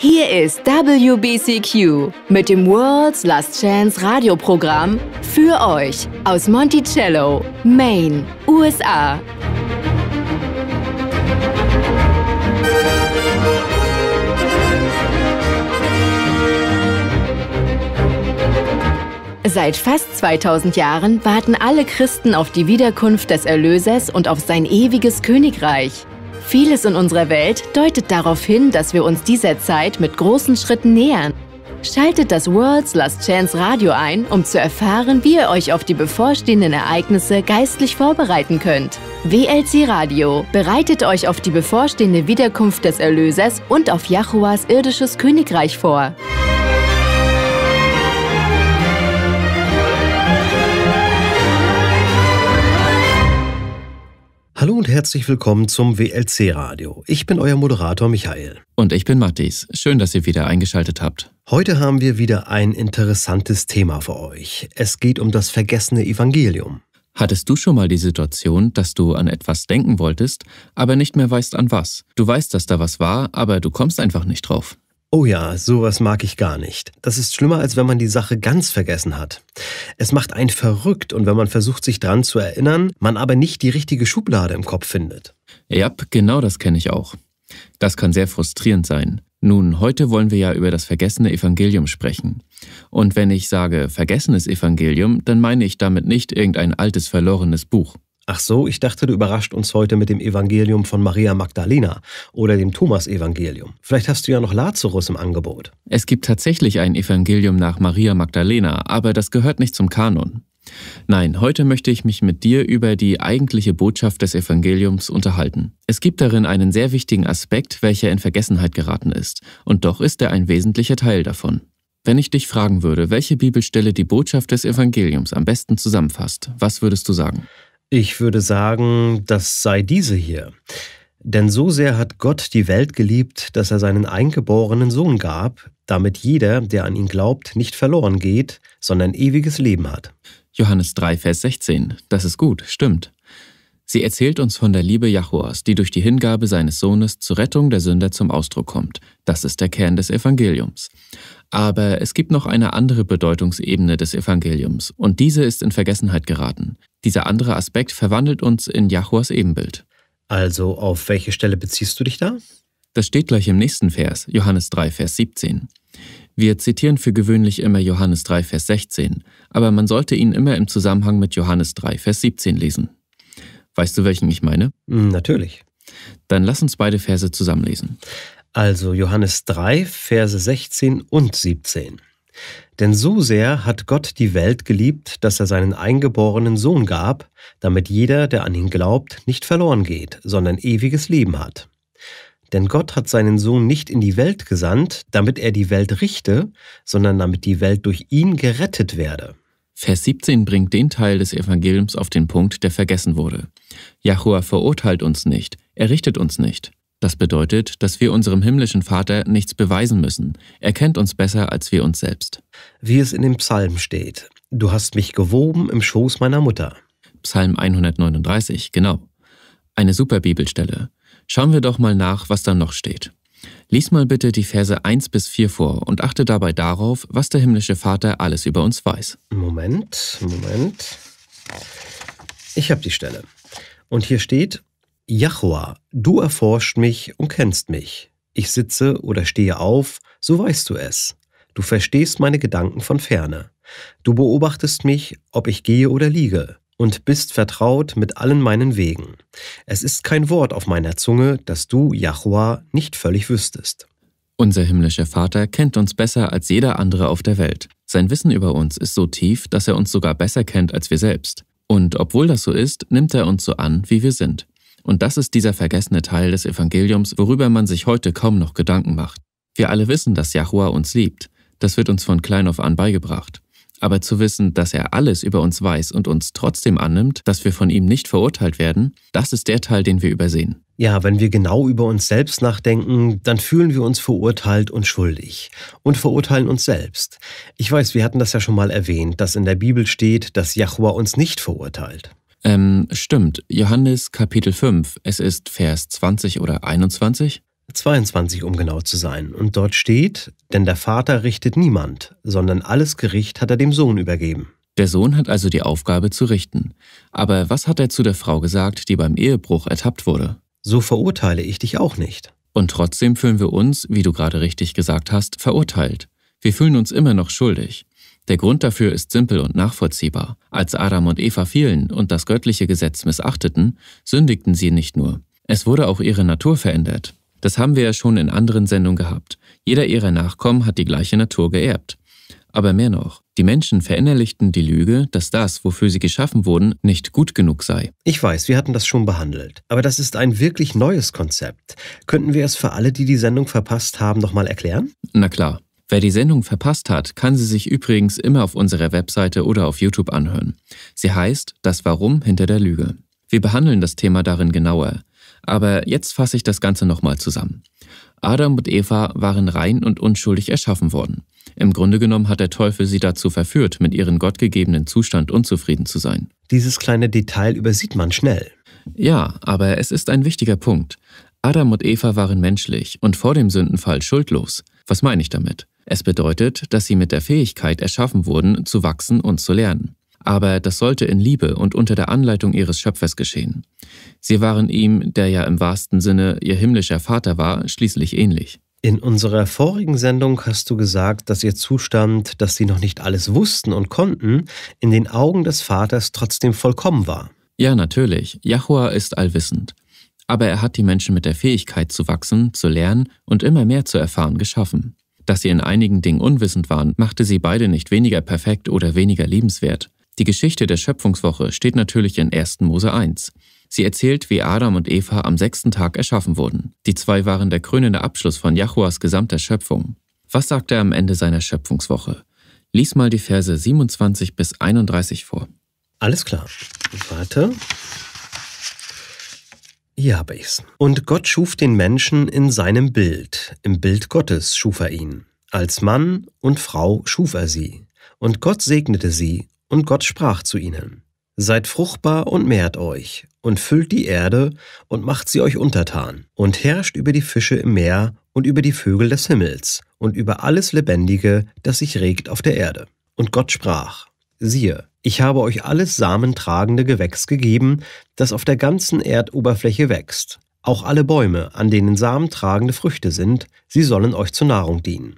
Hier ist WBCQ mit dem World's Last Chance Radioprogramm für euch aus Monticello, Maine, USA. Seit fast 2000 Jahren warten alle Christen auf die Wiederkunft des Erlösers und auf sein ewiges Königreich. Vieles in unserer Welt deutet darauf hin, dass wir uns dieser Zeit mit großen Schritten nähern. Schaltet das World's Last Chance Radio ein, um zu erfahren, wie ihr euch auf die bevorstehenden Ereignisse geistlich vorbereiten könnt. WLC Radio bereitet euch auf die bevorstehende Wiederkunft des Erlösers und auf Jahuas irdisches Königreich vor. Hallo und herzlich willkommen zum WLC Radio. Ich bin euer Moderator Michael. Und ich bin Mathis. Schön, dass ihr wieder eingeschaltet habt. Heute haben wir wieder ein interessantes Thema für euch. Es geht um das vergessene Evangelium. Hattest du schon mal die Situation, dass du an etwas denken wolltest, aber nicht mehr weißt an was? Du weißt, dass da was war, aber du kommst einfach nicht drauf. Oh ja, sowas mag ich gar nicht. Das ist schlimmer, als wenn man die Sache ganz vergessen hat. Es macht einen verrückt und wenn man versucht, sich dran zu erinnern, man aber nicht die richtige Schublade im Kopf findet. Ja, genau das kenne ich auch. Das kann sehr frustrierend sein. Nun, heute wollen wir ja über das vergessene Evangelium sprechen. Und wenn ich sage vergessenes Evangelium, dann meine ich damit nicht irgendein altes verlorenes Buch. Ach so, ich dachte, du überrascht uns heute mit dem Evangelium von Maria Magdalena oder dem Thomas-Evangelium. Vielleicht hast du ja noch Lazarus im Angebot. Es gibt tatsächlich ein Evangelium nach Maria Magdalena, aber das gehört nicht zum Kanon. Nein, heute möchte ich mich mit dir über die eigentliche Botschaft des Evangeliums unterhalten. Es gibt darin einen sehr wichtigen Aspekt, welcher in Vergessenheit geraten ist, und doch ist er ein wesentlicher Teil davon. Wenn ich dich fragen würde, welche Bibelstelle die Botschaft des Evangeliums am besten zusammenfasst, was würdest du sagen? Ich würde sagen, das sei diese hier. Denn so sehr hat Gott die Welt geliebt, dass er seinen eingeborenen Sohn gab, damit jeder, der an ihn glaubt, nicht verloren geht, sondern ewiges Leben hat. Johannes 3, Vers 16. Das ist gut, stimmt. Sie erzählt uns von der Liebe Jahuas, die durch die Hingabe seines Sohnes zur Rettung der Sünder zum Ausdruck kommt. Das ist der Kern des Evangeliums. Aber es gibt noch eine andere Bedeutungsebene des Evangeliums, und diese ist in Vergessenheit geraten. Dieser andere Aspekt verwandelt uns in Jahuas Ebenbild. Also auf welche Stelle beziehst du dich da? Das steht gleich im nächsten Vers, Johannes 3, Vers 17. Wir zitieren für gewöhnlich immer Johannes 3, Vers 16, aber man sollte ihn immer im Zusammenhang mit Johannes 3, Vers 17 lesen. Weißt du, welchen ich meine? Hm, natürlich. Dann lass uns beide Verse zusammenlesen. Also Johannes 3, Verse 16 und 17. Denn so sehr hat Gott die Welt geliebt, dass er seinen eingeborenen Sohn gab, damit jeder, der an ihn glaubt, nicht verloren geht, sondern ewiges Leben hat. Denn Gott hat seinen Sohn nicht in die Welt gesandt, damit er die Welt richte, sondern damit die Welt durch ihn gerettet werde. Vers 17 bringt den Teil des Evangeliums auf den Punkt, der vergessen wurde. Jahua verurteilt uns nicht, er richtet uns nicht. Das bedeutet, dass wir unserem himmlischen Vater nichts beweisen müssen. Er kennt uns besser als wir uns selbst. Wie es in dem Psalm steht, du hast mich gewoben im Schoß meiner Mutter. Psalm 139, genau. Eine super Bibelstelle. Schauen wir doch mal nach, was da noch steht. Lies mal bitte die Verse 1 bis 4 vor und achte dabei darauf, was der himmlische Vater alles über uns weiß. Moment, Moment. Ich habe die Stelle. Und hier steht, Jachua, du erforscht mich und kennst mich. Ich sitze oder stehe auf, so weißt du es. Du verstehst meine Gedanken von ferne. Du beobachtest mich, ob ich gehe oder liege, und bist vertraut mit allen meinen Wegen. Es ist kein Wort auf meiner Zunge, das du, Jachua, nicht völlig wüsstest. Unser himmlischer Vater kennt uns besser als jeder andere auf der Welt. Sein Wissen über uns ist so tief, dass er uns sogar besser kennt als wir selbst. Und obwohl das so ist, nimmt er uns so an, wie wir sind. Und das ist dieser vergessene Teil des Evangeliums, worüber man sich heute kaum noch Gedanken macht. Wir alle wissen, dass Jahua uns liebt. Das wird uns von klein auf an beigebracht. Aber zu wissen, dass er alles über uns weiß und uns trotzdem annimmt, dass wir von ihm nicht verurteilt werden, das ist der Teil, den wir übersehen. Ja, wenn wir genau über uns selbst nachdenken, dann fühlen wir uns verurteilt und schuldig und verurteilen uns selbst. Ich weiß, wir hatten das ja schon mal erwähnt, dass in der Bibel steht, dass Jahua uns nicht verurteilt. Ähm, stimmt, Johannes Kapitel 5, es ist Vers 20 oder 21. 22, um genau zu sein. Und dort steht, denn der Vater richtet niemand, sondern alles Gericht hat er dem Sohn übergeben. Der Sohn hat also die Aufgabe zu richten. Aber was hat er zu der Frau gesagt, die beim Ehebruch ertappt wurde? So verurteile ich dich auch nicht. Und trotzdem fühlen wir uns, wie du gerade richtig gesagt hast, verurteilt. Wir fühlen uns immer noch schuldig. Der Grund dafür ist simpel und nachvollziehbar. Als Adam und Eva fielen und das göttliche Gesetz missachteten, sündigten sie nicht nur. Es wurde auch ihre Natur verändert. Das haben wir ja schon in anderen Sendungen gehabt. Jeder ihrer Nachkommen hat die gleiche Natur geerbt. Aber mehr noch, die Menschen verinnerlichten die Lüge, dass das, wofür sie geschaffen wurden, nicht gut genug sei. Ich weiß, wir hatten das schon behandelt, aber das ist ein wirklich neues Konzept. Könnten wir es für alle, die die Sendung verpasst haben, nochmal erklären? Na klar. Wer die Sendung verpasst hat, kann sie sich übrigens immer auf unserer Webseite oder auf YouTube anhören. Sie heißt Das Warum hinter der Lüge. Wir behandeln das Thema darin genauer. Aber jetzt fasse ich das Ganze nochmal zusammen. Adam und Eva waren rein und unschuldig erschaffen worden. Im Grunde genommen hat der Teufel sie dazu verführt, mit ihrem gottgegebenen Zustand unzufrieden zu sein. Dieses kleine Detail übersieht man schnell. Ja, aber es ist ein wichtiger Punkt. Adam und Eva waren menschlich und vor dem Sündenfall schuldlos. Was meine ich damit? Es bedeutet, dass sie mit der Fähigkeit erschaffen wurden, zu wachsen und zu lernen. Aber das sollte in Liebe und unter der Anleitung ihres Schöpfers geschehen. Sie waren ihm, der ja im wahrsten Sinne ihr himmlischer Vater war, schließlich ähnlich. In unserer vorigen Sendung hast du gesagt, dass ihr Zustand, dass sie noch nicht alles wussten und konnten, in den Augen des Vaters trotzdem vollkommen war. Ja, natürlich. Jahua ist allwissend. Aber er hat die Menschen mit der Fähigkeit zu wachsen, zu lernen und immer mehr zu erfahren geschaffen. Dass sie in einigen Dingen unwissend waren, machte sie beide nicht weniger perfekt oder weniger liebenswert. Die Geschichte der Schöpfungswoche steht natürlich in 1. Mose 1. Sie erzählt, wie Adam und Eva am sechsten Tag erschaffen wurden. Die zwei waren der krönende Abschluss von Jahuas gesamter Schöpfung. Was sagt er am Ende seiner Schöpfungswoche? Lies mal die Verse 27 bis 31 vor. Alles klar. Warte. Hier habe ich's. Und Gott schuf den Menschen in seinem Bild. Im Bild Gottes schuf er ihn. Als Mann und Frau schuf er sie. Und Gott segnete sie, und Gott sprach zu ihnen. Seid fruchtbar und mehrt euch, und füllt die Erde und macht sie euch untertan, und herrscht über die Fische im Meer und über die Vögel des Himmels und über alles Lebendige, das sich regt auf der Erde. Und Gott sprach, siehe, ich habe euch alles samentragende Gewächs gegeben, das auf der ganzen Erdoberfläche wächst. Auch alle Bäume, an denen samentragende Früchte sind, sie sollen euch zur Nahrung dienen.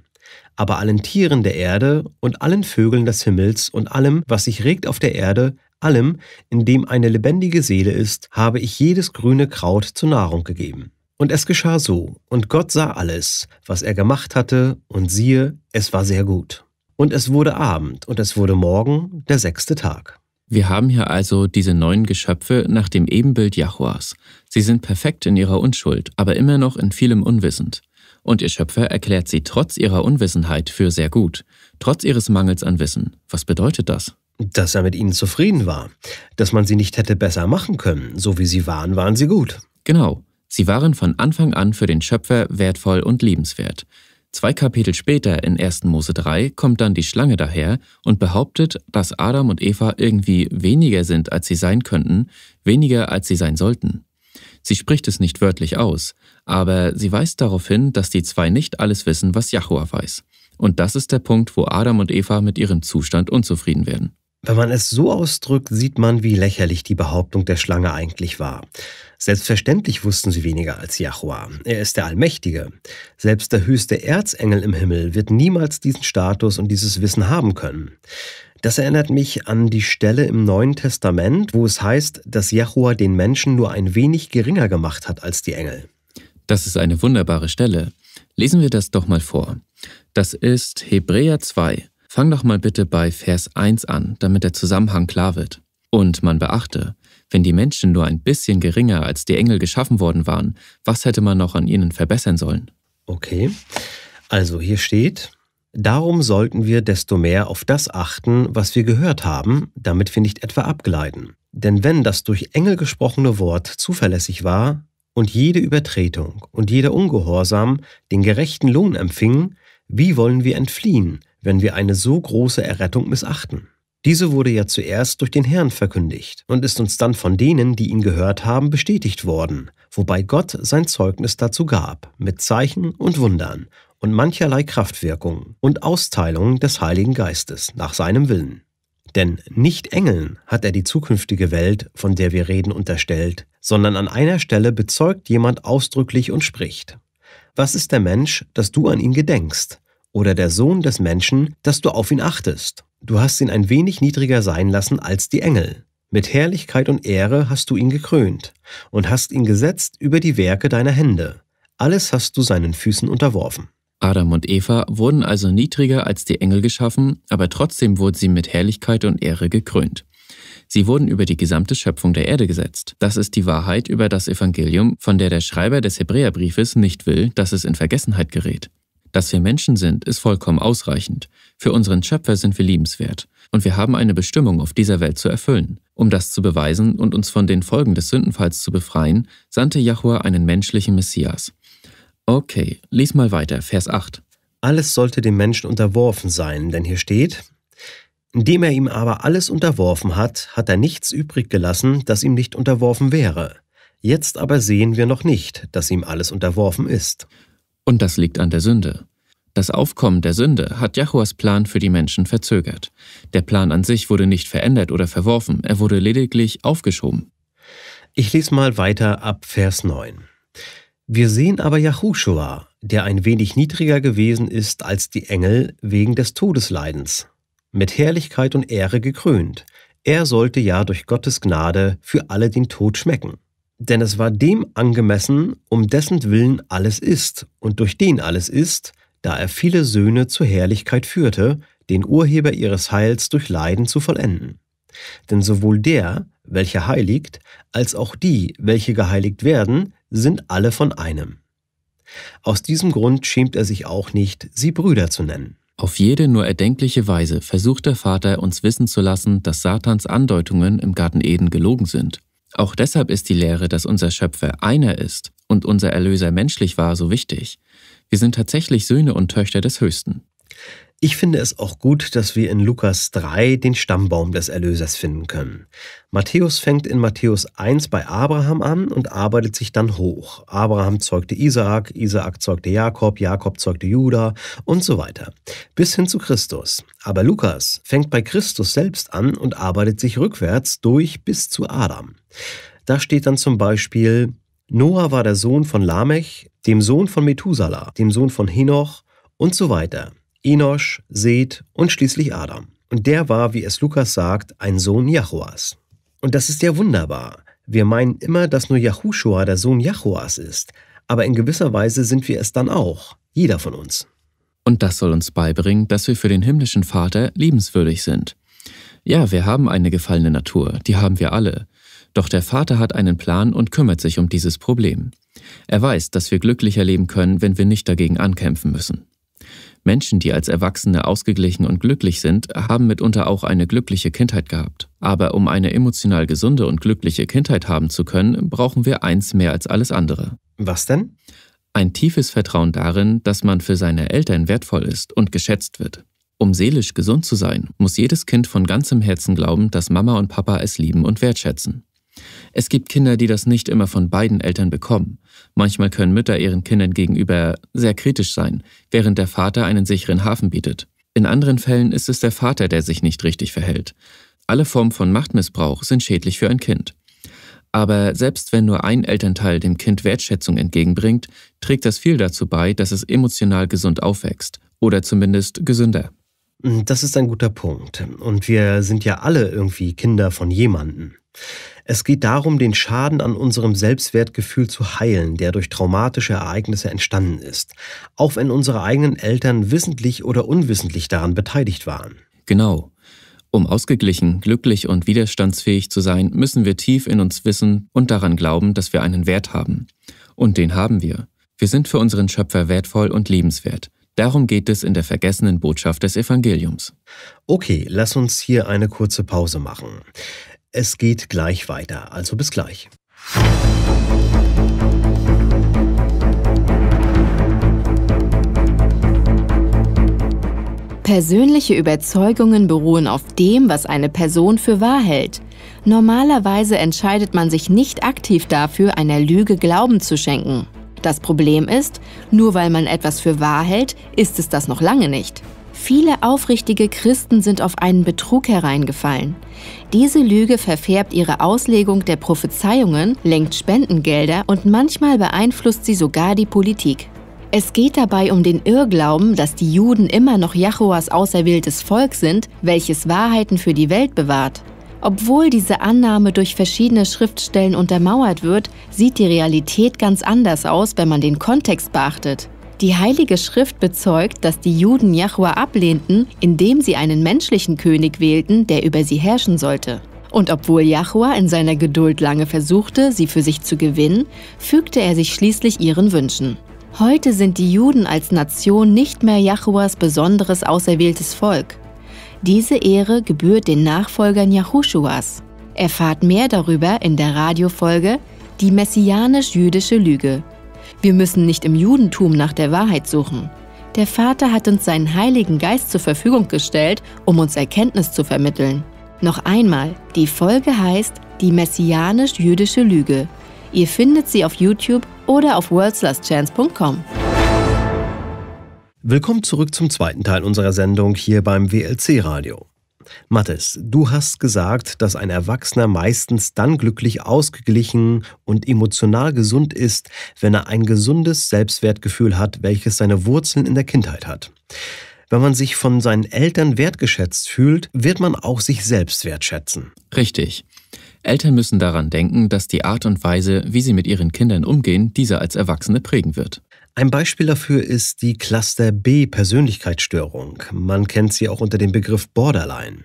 Aber allen Tieren der Erde und allen Vögeln des Himmels und allem, was sich regt auf der Erde, allem, in dem eine lebendige Seele ist, habe ich jedes grüne Kraut zur Nahrung gegeben. Und es geschah so, und Gott sah alles, was er gemacht hatte, und siehe, es war sehr gut. Und es wurde Abend und es wurde morgen der sechste Tag. Wir haben hier also diese neuen Geschöpfe nach dem Ebenbild Jahuas. Sie sind perfekt in ihrer Unschuld, aber immer noch in vielem unwissend. Und ihr Schöpfer erklärt sie trotz ihrer Unwissenheit für sehr gut, trotz ihres Mangels an Wissen. Was bedeutet das? Dass er mit ihnen zufrieden war, dass man sie nicht hätte besser machen können. So wie sie waren, waren sie gut. Genau. Sie waren von Anfang an für den Schöpfer wertvoll und liebenswert. Zwei Kapitel später in 1. Mose 3 kommt dann die Schlange daher und behauptet, dass Adam und Eva irgendwie weniger sind, als sie sein könnten, weniger, als sie sein sollten. Sie spricht es nicht wörtlich aus, aber sie weist darauf hin, dass die zwei nicht alles wissen, was Jahua weiß. Und das ist der Punkt, wo Adam und Eva mit ihrem Zustand unzufrieden werden. Wenn man es so ausdrückt, sieht man, wie lächerlich die Behauptung der Schlange eigentlich war. Selbstverständlich wussten sie weniger als Jahua. Er ist der Allmächtige. Selbst der höchste Erzengel im Himmel wird niemals diesen Status und dieses Wissen haben können. Das erinnert mich an die Stelle im Neuen Testament, wo es heißt, dass Jahua den Menschen nur ein wenig geringer gemacht hat als die Engel. Das ist eine wunderbare Stelle. Lesen wir das doch mal vor. Das ist Hebräer 2, Fang doch mal bitte bei Vers 1 an, damit der Zusammenhang klar wird. Und man beachte, wenn die Menschen nur ein bisschen geringer als die Engel geschaffen worden waren, was hätte man noch an ihnen verbessern sollen? Okay, also hier steht, darum sollten wir desto mehr auf das achten, was wir gehört haben, damit wir nicht etwa abgleiten. Denn wenn das durch Engel gesprochene Wort zuverlässig war und jede Übertretung und jeder Ungehorsam den gerechten Lohn empfingen, wie wollen wir entfliehen, wenn wir eine so große Errettung missachten? Diese wurde ja zuerst durch den Herrn verkündigt und ist uns dann von denen, die ihn gehört haben, bestätigt worden, wobei Gott sein Zeugnis dazu gab, mit Zeichen und Wundern und mancherlei Kraftwirkungen und Austeilungen des Heiligen Geistes nach seinem Willen. Denn nicht Engeln hat er die zukünftige Welt, von der wir reden, unterstellt, sondern an einer Stelle bezeugt jemand ausdrücklich und spricht. Was ist der Mensch, dass du an ihn gedenkst? oder der Sohn des Menschen, dass du auf ihn achtest. Du hast ihn ein wenig niedriger sein lassen als die Engel. Mit Herrlichkeit und Ehre hast du ihn gekrönt und hast ihn gesetzt über die Werke deiner Hände. Alles hast du seinen Füßen unterworfen. Adam und Eva wurden also niedriger als die Engel geschaffen, aber trotzdem wurden sie mit Herrlichkeit und Ehre gekrönt. Sie wurden über die gesamte Schöpfung der Erde gesetzt. Das ist die Wahrheit über das Evangelium, von der der Schreiber des Hebräerbriefes nicht will, dass es in Vergessenheit gerät. Dass wir Menschen sind, ist vollkommen ausreichend. Für unseren Schöpfer sind wir liebenswert. Und wir haben eine Bestimmung auf dieser Welt zu erfüllen. Um das zu beweisen und uns von den Folgen des Sündenfalls zu befreien, sandte Jahwe einen menschlichen Messias. Okay, lies mal weiter, Vers 8. Alles sollte dem Menschen unterworfen sein, denn hier steht, indem er ihm aber alles unterworfen hat, hat er nichts übrig gelassen, das ihm nicht unterworfen wäre. Jetzt aber sehen wir noch nicht, dass ihm alles unterworfen ist. Und das liegt an der Sünde. Das Aufkommen der Sünde hat Jahuas Plan für die Menschen verzögert. Der Plan an sich wurde nicht verändert oder verworfen, er wurde lediglich aufgeschoben. Ich lese mal weiter ab Vers 9. Wir sehen aber Yahushua, der ein wenig niedriger gewesen ist als die Engel wegen des Todesleidens, mit Herrlichkeit und Ehre gekrönt. Er sollte ja durch Gottes Gnade für alle den Tod schmecken denn es war dem angemessen, um dessen Willen alles ist und durch den alles ist, da er viele Söhne zur Herrlichkeit führte, den Urheber ihres Heils durch Leiden zu vollenden. Denn sowohl der, welcher heiligt, als auch die, welche geheiligt werden, sind alle von einem. Aus diesem Grund schämt er sich auch nicht, sie Brüder zu nennen. Auf jede nur erdenkliche Weise versucht der Vater uns wissen zu lassen, dass Satans Andeutungen im Garten Eden gelogen sind. Auch deshalb ist die Lehre, dass unser Schöpfer einer ist und unser Erlöser menschlich war, so wichtig. Wir sind tatsächlich Söhne und Töchter des Höchsten. Ich finde es auch gut, dass wir in Lukas 3 den Stammbaum des Erlösers finden können. Matthäus fängt in Matthäus 1 bei Abraham an und arbeitet sich dann hoch. Abraham zeugte Isaak, Isaak zeugte Jakob, Jakob zeugte Judah und so weiter. Bis hin zu Christus. Aber Lukas fängt bei Christus selbst an und arbeitet sich rückwärts durch bis zu Adam. Da steht dann zum Beispiel, Noah war der Sohn von Lamech, dem Sohn von Methuselah, dem Sohn von Henoch und so weiter. Enosch, Seth und schließlich Adam. Und der war, wie es Lukas sagt, ein Sohn Jahuas. Und das ist ja wunderbar. Wir meinen immer, dass nur Yahushua der Sohn Jahuas ist, aber in gewisser Weise sind wir es dann auch, jeder von uns. Und das soll uns beibringen, dass wir für den himmlischen Vater liebenswürdig sind. Ja, wir haben eine gefallene Natur, die haben wir alle. Doch der Vater hat einen Plan und kümmert sich um dieses Problem. Er weiß, dass wir glücklicher leben können, wenn wir nicht dagegen ankämpfen müssen. Menschen, die als Erwachsene ausgeglichen und glücklich sind, haben mitunter auch eine glückliche Kindheit gehabt. Aber um eine emotional gesunde und glückliche Kindheit haben zu können, brauchen wir eins mehr als alles andere. Was denn? Ein tiefes Vertrauen darin, dass man für seine Eltern wertvoll ist und geschätzt wird. Um seelisch gesund zu sein, muss jedes Kind von ganzem Herzen glauben, dass Mama und Papa es lieben und wertschätzen. Es gibt Kinder, die das nicht immer von beiden Eltern bekommen. Manchmal können Mütter ihren Kindern gegenüber sehr kritisch sein, während der Vater einen sicheren Hafen bietet. In anderen Fällen ist es der Vater, der sich nicht richtig verhält. Alle Formen von Machtmissbrauch sind schädlich für ein Kind. Aber selbst wenn nur ein Elternteil dem Kind Wertschätzung entgegenbringt, trägt das viel dazu bei, dass es emotional gesund aufwächst oder zumindest gesünder. Das ist ein guter Punkt. Und wir sind ja alle irgendwie Kinder von jemandem. Es geht darum, den Schaden an unserem Selbstwertgefühl zu heilen, der durch traumatische Ereignisse entstanden ist, auch wenn unsere eigenen Eltern wissentlich oder unwissentlich daran beteiligt waren. Genau. Um ausgeglichen, glücklich und widerstandsfähig zu sein, müssen wir tief in uns wissen und daran glauben, dass wir einen Wert haben. Und den haben wir. Wir sind für unseren Schöpfer wertvoll und liebenswert. Darum geht es in der vergessenen Botschaft des Evangeliums. Okay, lass uns hier eine kurze Pause machen. Es geht gleich weiter, also bis gleich. Persönliche Überzeugungen beruhen auf dem, was eine Person für wahr hält. Normalerweise entscheidet man sich nicht aktiv dafür, einer Lüge Glauben zu schenken. Das Problem ist, nur weil man etwas für wahr hält, ist es das noch lange nicht. Viele aufrichtige Christen sind auf einen Betrug hereingefallen. Diese Lüge verfärbt ihre Auslegung der Prophezeiungen, lenkt Spendengelder und manchmal beeinflusst sie sogar die Politik. Es geht dabei um den Irrglauben, dass die Juden immer noch Jachuas auserwähltes Volk sind, welches Wahrheiten für die Welt bewahrt. Obwohl diese Annahme durch verschiedene Schriftstellen untermauert wird, sieht die Realität ganz anders aus, wenn man den Kontext beachtet. Die Heilige Schrift bezeugt, dass die Juden Jahua ablehnten, indem sie einen menschlichen König wählten, der über sie herrschen sollte. Und obwohl Jahua in seiner Geduld lange versuchte, sie für sich zu gewinnen, fügte er sich schließlich ihren Wünschen. Heute sind die Juden als Nation nicht mehr Jahuas besonderes auserwähltes Volk. Diese Ehre gebührt den Nachfolgern Jahushuas. Erfahrt mehr darüber in der Radiofolge Die messianisch-jüdische Lüge wir müssen nicht im Judentum nach der Wahrheit suchen. Der Vater hat uns seinen Heiligen Geist zur Verfügung gestellt, um uns Erkenntnis zu vermitteln. Noch einmal, die Folge heißt Die messianisch-jüdische Lüge. Ihr findet sie auf YouTube oder auf worldslastchance.com. Willkommen zurück zum zweiten Teil unserer Sendung hier beim WLC Radio. Mathis, du hast gesagt, dass ein Erwachsener meistens dann glücklich, ausgeglichen und emotional gesund ist, wenn er ein gesundes Selbstwertgefühl hat, welches seine Wurzeln in der Kindheit hat. Wenn man sich von seinen Eltern wertgeschätzt fühlt, wird man auch sich selbst wertschätzen. Richtig. Eltern müssen daran denken, dass die Art und Weise, wie sie mit ihren Kindern umgehen, diese als Erwachsene prägen wird. Ein Beispiel dafür ist die Cluster B Persönlichkeitsstörung. Man kennt sie auch unter dem Begriff Borderline.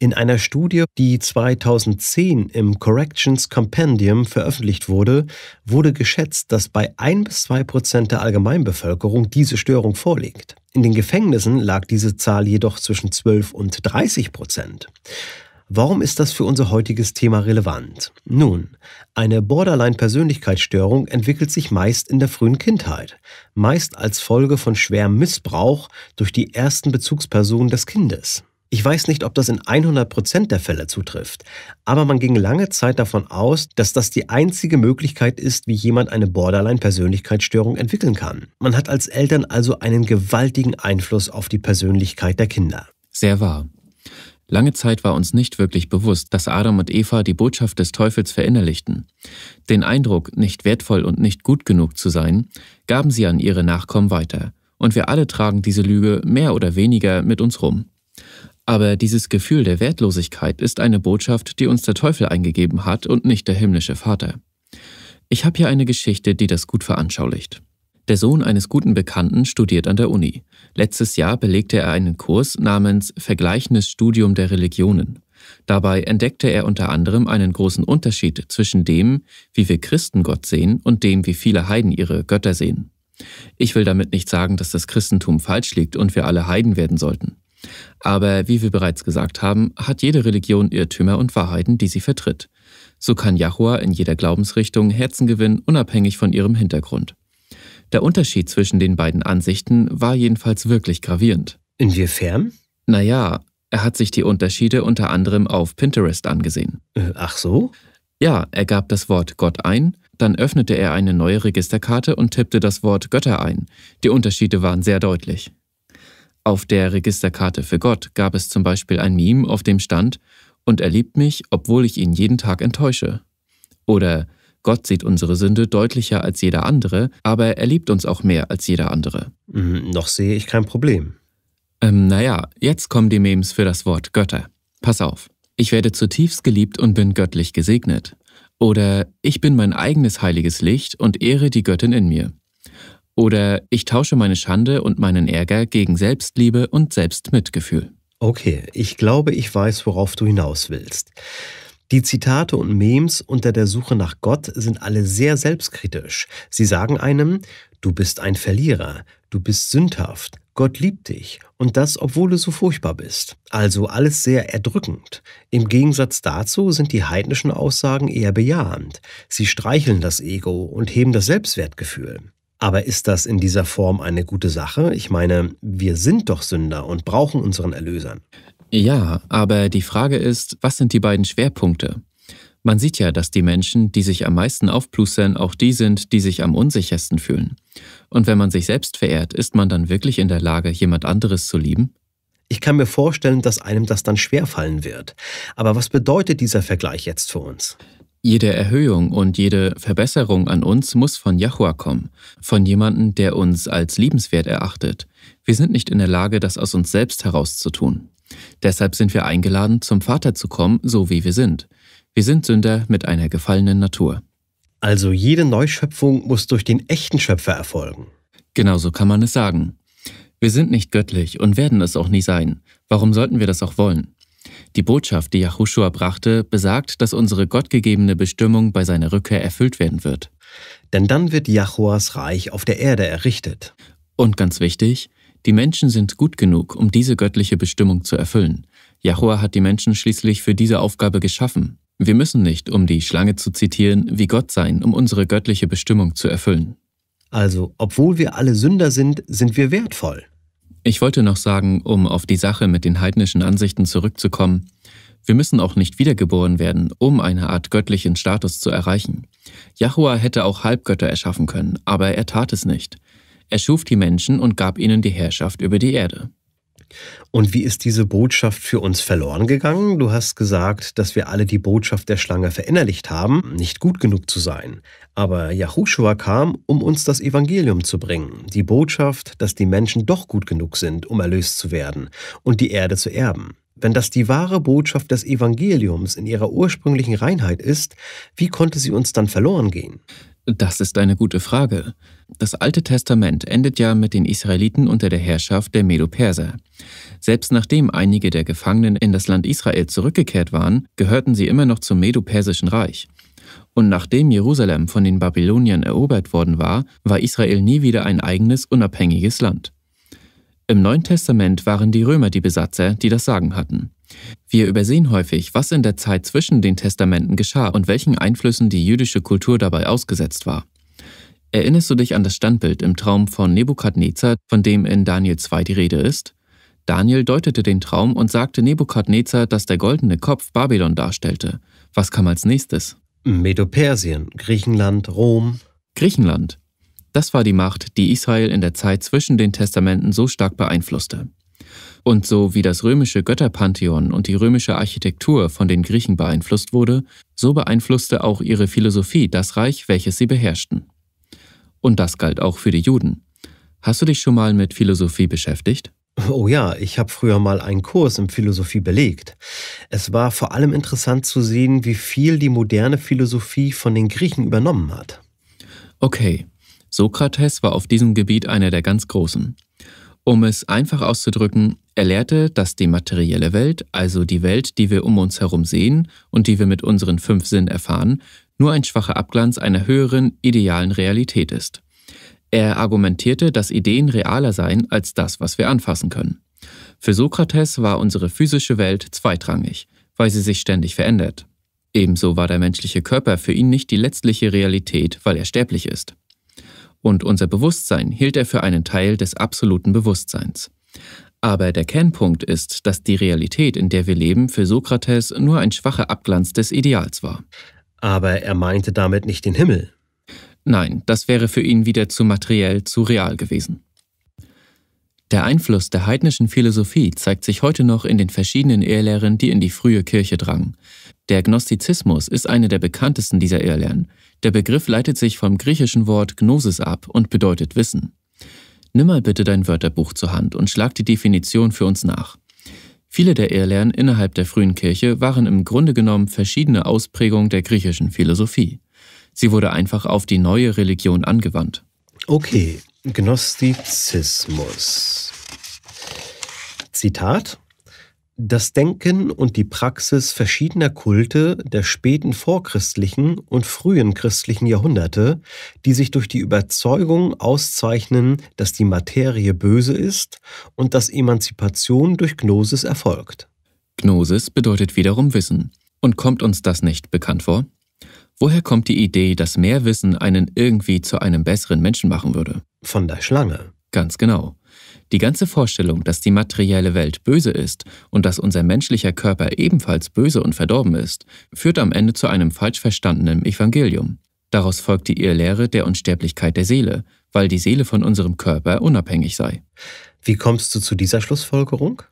In einer Studie, die 2010 im Corrections Compendium veröffentlicht wurde, wurde geschätzt, dass bei 1 bis 2 Prozent der Allgemeinbevölkerung diese Störung vorliegt. In den Gefängnissen lag diese Zahl jedoch zwischen 12 und 30 Prozent. Warum ist das für unser heutiges Thema relevant? Nun, eine Borderline-Persönlichkeitsstörung entwickelt sich meist in der frühen Kindheit, meist als Folge von schwerem Missbrauch durch die ersten Bezugspersonen des Kindes. Ich weiß nicht, ob das in 100% Prozent der Fälle zutrifft, aber man ging lange Zeit davon aus, dass das die einzige Möglichkeit ist, wie jemand eine Borderline-Persönlichkeitsstörung entwickeln kann. Man hat als Eltern also einen gewaltigen Einfluss auf die Persönlichkeit der Kinder. Sehr wahr. Lange Zeit war uns nicht wirklich bewusst, dass Adam und Eva die Botschaft des Teufels verinnerlichten. Den Eindruck, nicht wertvoll und nicht gut genug zu sein, gaben sie an ihre Nachkommen weiter. Und wir alle tragen diese Lüge mehr oder weniger mit uns rum. Aber dieses Gefühl der Wertlosigkeit ist eine Botschaft, die uns der Teufel eingegeben hat und nicht der himmlische Vater. Ich habe hier eine Geschichte, die das gut veranschaulicht. Der Sohn eines guten Bekannten studiert an der Uni. Letztes Jahr belegte er einen Kurs namens Vergleichendes Studium der Religionen. Dabei entdeckte er unter anderem einen großen Unterschied zwischen dem, wie wir Christen Gott sehen und dem, wie viele Heiden ihre Götter sehen. Ich will damit nicht sagen, dass das Christentum falsch liegt und wir alle Heiden werden sollten. Aber wie wir bereits gesagt haben, hat jede Religion Irrtümer und Wahrheiten, die sie vertritt. So kann Yahua in jeder Glaubensrichtung Herzen gewinnen, unabhängig von ihrem Hintergrund. Der Unterschied zwischen den beiden Ansichten war jedenfalls wirklich gravierend. Inwiefern? Naja, er hat sich die Unterschiede unter anderem auf Pinterest angesehen. Äh, ach so? Ja, er gab das Wort Gott ein, dann öffnete er eine neue Registerkarte und tippte das Wort Götter ein. Die Unterschiede waren sehr deutlich. Auf der Registerkarte für Gott gab es zum Beispiel ein Meme, auf dem stand, und er liebt mich, obwohl ich ihn jeden Tag enttäusche. Oder Gott sieht unsere Sünde deutlicher als jeder andere, aber er liebt uns auch mehr als jeder andere. Mhm, noch sehe ich kein Problem. Ähm, naja, jetzt kommen die Memes für das Wort Götter. Pass auf. Ich werde zutiefst geliebt und bin göttlich gesegnet. Oder ich bin mein eigenes heiliges Licht und ehre die Göttin in mir. Oder ich tausche meine Schande und meinen Ärger gegen Selbstliebe und Selbstmitgefühl. Okay, ich glaube, ich weiß, worauf du hinaus willst. Die Zitate und Memes unter der Suche nach Gott sind alle sehr selbstkritisch. Sie sagen einem, du bist ein Verlierer, du bist sündhaft, Gott liebt dich und das, obwohl du so furchtbar bist. Also alles sehr erdrückend. Im Gegensatz dazu sind die heidnischen Aussagen eher bejahend. Sie streicheln das Ego und heben das Selbstwertgefühl. Aber ist das in dieser Form eine gute Sache? Ich meine, wir sind doch Sünder und brauchen unseren Erlösern. Ja, aber die Frage ist, was sind die beiden Schwerpunkte? Man sieht ja, dass die Menschen, die sich am meisten aufplustern, auch die sind, die sich am unsichersten fühlen. Und wenn man sich selbst verehrt, ist man dann wirklich in der Lage, jemand anderes zu lieben? Ich kann mir vorstellen, dass einem das dann schwerfallen wird. Aber was bedeutet dieser Vergleich jetzt für uns? Jede Erhöhung und jede Verbesserung an uns muss von Yahua kommen, von jemandem, der uns als liebenswert erachtet. Wir sind nicht in der Lage, das aus uns selbst herauszutun. Deshalb sind wir eingeladen, zum Vater zu kommen, so wie wir sind. Wir sind Sünder mit einer gefallenen Natur. Also jede Neuschöpfung muss durch den echten Schöpfer erfolgen. Genauso kann man es sagen. Wir sind nicht göttlich und werden es auch nie sein. Warum sollten wir das auch wollen? Die Botschaft, die Yahushua brachte, besagt, dass unsere gottgegebene Bestimmung bei seiner Rückkehr erfüllt werden wird. Denn dann wird Yahuas Reich auf der Erde errichtet. Und ganz wichtig, die Menschen sind gut genug, um diese göttliche Bestimmung zu erfüllen. Jahua hat die Menschen schließlich für diese Aufgabe geschaffen. Wir müssen nicht, um die Schlange zu zitieren, wie Gott sein, um unsere göttliche Bestimmung zu erfüllen. Also, obwohl wir alle Sünder sind, sind wir wertvoll. Ich wollte noch sagen, um auf die Sache mit den heidnischen Ansichten zurückzukommen, wir müssen auch nicht wiedergeboren werden, um eine Art göttlichen Status zu erreichen. Jahua hätte auch Halbgötter erschaffen können, aber er tat es nicht. Er schuf die Menschen und gab ihnen die Herrschaft über die Erde. Und wie ist diese Botschaft für uns verloren gegangen? Du hast gesagt, dass wir alle die Botschaft der Schlange verinnerlicht haben, nicht gut genug zu sein. Aber Yahushua kam, um uns das Evangelium zu bringen, die Botschaft, dass die Menschen doch gut genug sind, um erlöst zu werden und die Erde zu erben. Wenn das die wahre Botschaft des Evangeliums in ihrer ursprünglichen Reinheit ist, wie konnte sie uns dann verloren gehen? Das ist eine gute Frage. Das Alte Testament endet ja mit den Israeliten unter der Herrschaft der Medo-Perser. Selbst nachdem einige der Gefangenen in das Land Israel zurückgekehrt waren, gehörten sie immer noch zum Medo-Persischen Reich. Und nachdem Jerusalem von den Babyloniern erobert worden war, war Israel nie wieder ein eigenes, unabhängiges Land. Im Neuen Testament waren die Römer die Besatzer, die das Sagen hatten. Wir übersehen häufig, was in der Zeit zwischen den Testamenten geschah und welchen Einflüssen die jüdische Kultur dabei ausgesetzt war. Erinnerst du dich an das Standbild im Traum von Nebukadnezar, von dem in Daniel 2 die Rede ist? Daniel deutete den Traum und sagte Nebukadnezar, dass der goldene Kopf Babylon darstellte. Was kam als nächstes? Medopersien, Griechenland, Rom. Griechenland. Das war die Macht, die Israel in der Zeit zwischen den Testamenten so stark beeinflusste. Und so wie das römische Götterpantheon und die römische Architektur von den Griechen beeinflusst wurde, so beeinflusste auch ihre Philosophie das Reich, welches sie beherrschten. Und das galt auch für die Juden. Hast du dich schon mal mit Philosophie beschäftigt? Oh ja, ich habe früher mal einen Kurs in Philosophie belegt. Es war vor allem interessant zu sehen, wie viel die moderne Philosophie von den Griechen übernommen hat. Okay, Sokrates war auf diesem Gebiet einer der ganz Großen. Um es einfach auszudrücken, er lehrte, dass die materielle Welt, also die Welt, die wir um uns herum sehen und die wir mit unseren fünf Sinnen erfahren, nur ein schwacher Abglanz einer höheren, idealen Realität ist. Er argumentierte, dass Ideen realer seien als das, was wir anfassen können. Für Sokrates war unsere physische Welt zweitrangig, weil sie sich ständig verändert. Ebenso war der menschliche Körper für ihn nicht die letztliche Realität, weil er sterblich ist und unser Bewusstsein hielt er für einen Teil des absoluten Bewusstseins. Aber der Kernpunkt ist, dass die Realität, in der wir leben, für Sokrates nur ein schwacher Abglanz des Ideals war. Aber er meinte damit nicht den Himmel. Nein, das wäre für ihn wieder zu materiell, zu real gewesen. Der Einfluss der heidnischen Philosophie zeigt sich heute noch in den verschiedenen Irrlehren, die in die frühe Kirche drangen. Der Gnostizismus ist eine der bekanntesten dieser Irrlehren. Der Begriff leitet sich vom griechischen Wort Gnosis ab und bedeutet Wissen. Nimm mal bitte dein Wörterbuch zur Hand und schlag die Definition für uns nach. Viele der Ehrlehren innerhalb der frühen Kirche waren im Grunde genommen verschiedene Ausprägungen der griechischen Philosophie. Sie wurde einfach auf die neue Religion angewandt. Okay, Gnostizismus. Zitat das Denken und die Praxis verschiedener Kulte der späten vorchristlichen und frühen christlichen Jahrhunderte, die sich durch die Überzeugung auszeichnen, dass die Materie böse ist und dass Emanzipation durch Gnosis erfolgt. Gnosis bedeutet wiederum Wissen. Und kommt uns das nicht bekannt vor? Woher kommt die Idee, dass mehr Wissen einen irgendwie zu einem besseren Menschen machen würde? Von der Schlange. Ganz genau. Die ganze Vorstellung, dass die materielle Welt böse ist und dass unser menschlicher Körper ebenfalls böse und verdorben ist, führt am Ende zu einem falsch verstandenen Evangelium. Daraus folgte die Lehre der Unsterblichkeit der Seele, weil die Seele von unserem Körper unabhängig sei. Wie kommst du zu dieser Schlussfolgerung?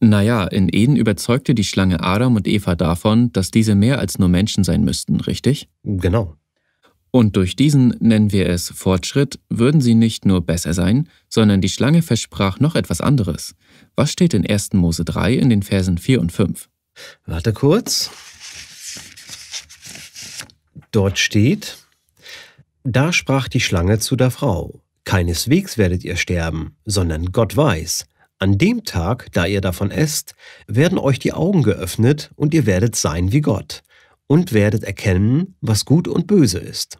Naja, in Eden überzeugte die Schlange Adam und Eva davon, dass diese mehr als nur Menschen sein müssten, richtig? Genau. Und durch diesen, nennen wir es, Fortschritt würden sie nicht nur besser sein, sondern die Schlange versprach noch etwas anderes. Was steht in 1. Mose 3 in den Versen 4 und 5? Warte kurz. Dort steht, da sprach die Schlange zu der Frau, keineswegs werdet ihr sterben, sondern Gott weiß, an dem Tag, da ihr davon esst, werden euch die Augen geöffnet und ihr werdet sein wie Gott und werdet erkennen, was gut und böse ist.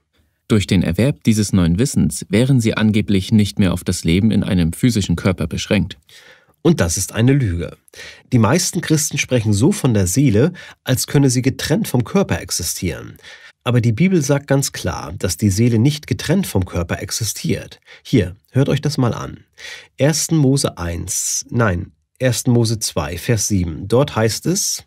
Durch den Erwerb dieses neuen Wissens wären sie angeblich nicht mehr auf das Leben in einem physischen Körper beschränkt. Und das ist eine Lüge. Die meisten Christen sprechen so von der Seele, als könne sie getrennt vom Körper existieren. Aber die Bibel sagt ganz klar, dass die Seele nicht getrennt vom Körper existiert. Hier, hört euch das mal an. 1. Mose 1, nein, 1. Mose 2, Vers 7. Dort heißt es,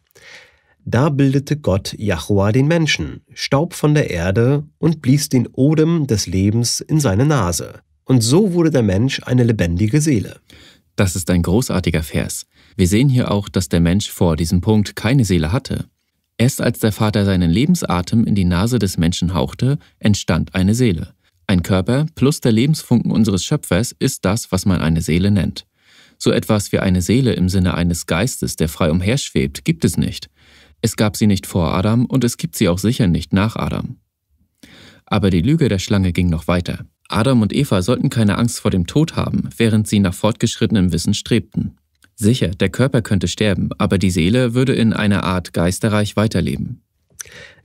da bildete Gott Jahua den Menschen, Staub von der Erde, und blies den Odem des Lebens in seine Nase. Und so wurde der Mensch eine lebendige Seele. Das ist ein großartiger Vers. Wir sehen hier auch, dass der Mensch vor diesem Punkt keine Seele hatte. Erst als der Vater seinen Lebensatem in die Nase des Menschen hauchte, entstand eine Seele. Ein Körper plus der Lebensfunken unseres Schöpfers ist das, was man eine Seele nennt. So etwas wie eine Seele im Sinne eines Geistes, der frei umherschwebt, gibt es nicht. Es gab sie nicht vor Adam und es gibt sie auch sicher nicht nach Adam. Aber die Lüge der Schlange ging noch weiter. Adam und Eva sollten keine Angst vor dem Tod haben, während sie nach fortgeschrittenem Wissen strebten. Sicher, der Körper könnte sterben, aber die Seele würde in einer Art Geisterreich weiterleben.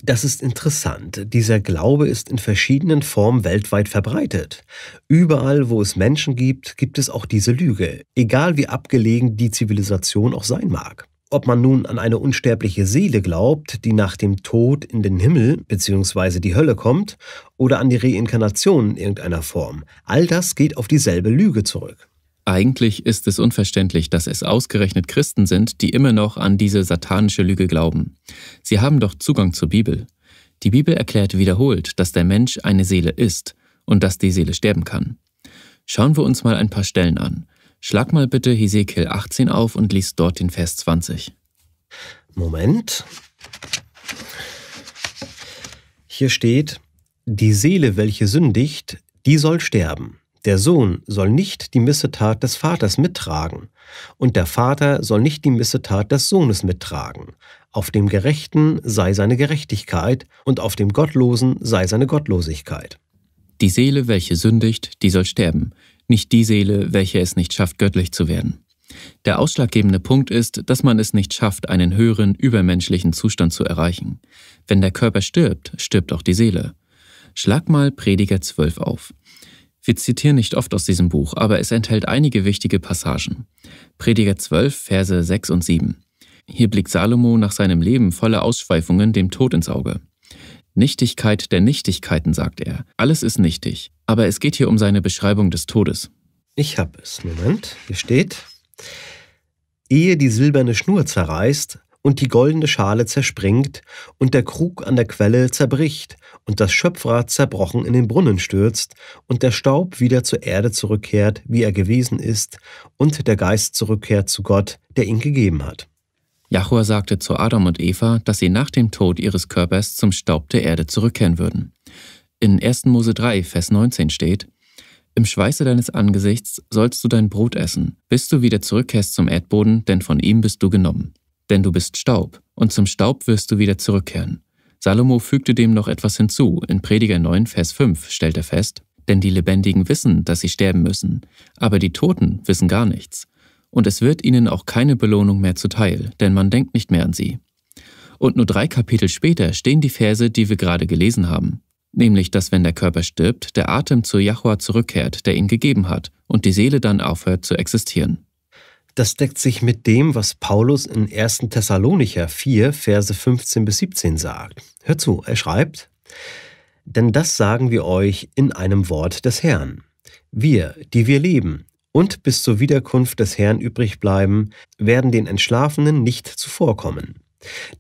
Das ist interessant. Dieser Glaube ist in verschiedenen Formen weltweit verbreitet. Überall, wo es Menschen gibt, gibt es auch diese Lüge, egal wie abgelegen die Zivilisation auch sein mag. Ob man nun an eine unsterbliche Seele glaubt, die nach dem Tod in den Himmel bzw. die Hölle kommt, oder an die Reinkarnation in irgendeiner Form, all das geht auf dieselbe Lüge zurück. Eigentlich ist es unverständlich, dass es ausgerechnet Christen sind, die immer noch an diese satanische Lüge glauben. Sie haben doch Zugang zur Bibel. Die Bibel erklärt wiederholt, dass der Mensch eine Seele ist und dass die Seele sterben kann. Schauen wir uns mal ein paar Stellen an. Schlag mal bitte Hesekiel 18 auf und lies dort den Vers 20. Moment. Hier steht, die Seele, welche sündigt, die soll sterben. Der Sohn soll nicht die Missetat des Vaters mittragen, und der Vater soll nicht die Missetat des Sohnes mittragen. Auf dem Gerechten sei seine Gerechtigkeit, und auf dem Gottlosen sei seine Gottlosigkeit. Die Seele, welche sündigt, die soll sterben nicht die Seele, welche es nicht schafft, göttlich zu werden. Der ausschlaggebende Punkt ist, dass man es nicht schafft, einen höheren, übermenschlichen Zustand zu erreichen. Wenn der Körper stirbt, stirbt auch die Seele. Schlag mal Prediger 12 auf. Wir zitieren nicht oft aus diesem Buch, aber es enthält einige wichtige Passagen. Prediger 12, Verse 6 und 7. Hier blickt Salomo nach seinem Leben voller Ausschweifungen dem Tod ins Auge. Nichtigkeit der Nichtigkeiten, sagt er. Alles ist nichtig. Aber es geht hier um seine Beschreibung des Todes. Ich habe es. Moment. Hier steht: Ehe die silberne Schnur zerreißt und die goldene Schale zerspringt und der Krug an der Quelle zerbricht und das Schöpfrad zerbrochen in den Brunnen stürzt und der Staub wieder zur Erde zurückkehrt, wie er gewesen ist, und der Geist zurückkehrt zu Gott, der ihn gegeben hat. Jahua sagte zu Adam und Eva, dass sie nach dem Tod ihres Körpers zum Staub der Erde zurückkehren würden. In 1. Mose 3, Vers 19 steht, Im Schweiße deines Angesichts sollst du dein Brot essen, bis du wieder zurückkehrst zum Erdboden, denn von ihm bist du genommen. Denn du bist Staub, und zum Staub wirst du wieder zurückkehren. Salomo fügte dem noch etwas hinzu. In Prediger 9, Vers 5 stellt er fest, denn die Lebendigen wissen, dass sie sterben müssen, aber die Toten wissen gar nichts und es wird ihnen auch keine Belohnung mehr zuteil, denn man denkt nicht mehr an sie. Und nur drei Kapitel später stehen die Verse, die wir gerade gelesen haben, nämlich dass wenn der Körper stirbt, der Atem zu Jahua zurückkehrt, der ihn gegeben hat, und die Seele dann aufhört zu existieren. Das deckt sich mit dem, was Paulus in 1. Thessalonicher 4, Verse 15 bis 17 sagt. Hört zu, er schreibt, Denn das sagen wir euch in einem Wort des Herrn. Wir, die wir leben, und bis zur Wiederkunft des Herrn übrig bleiben, werden den Entschlafenen nicht zuvorkommen.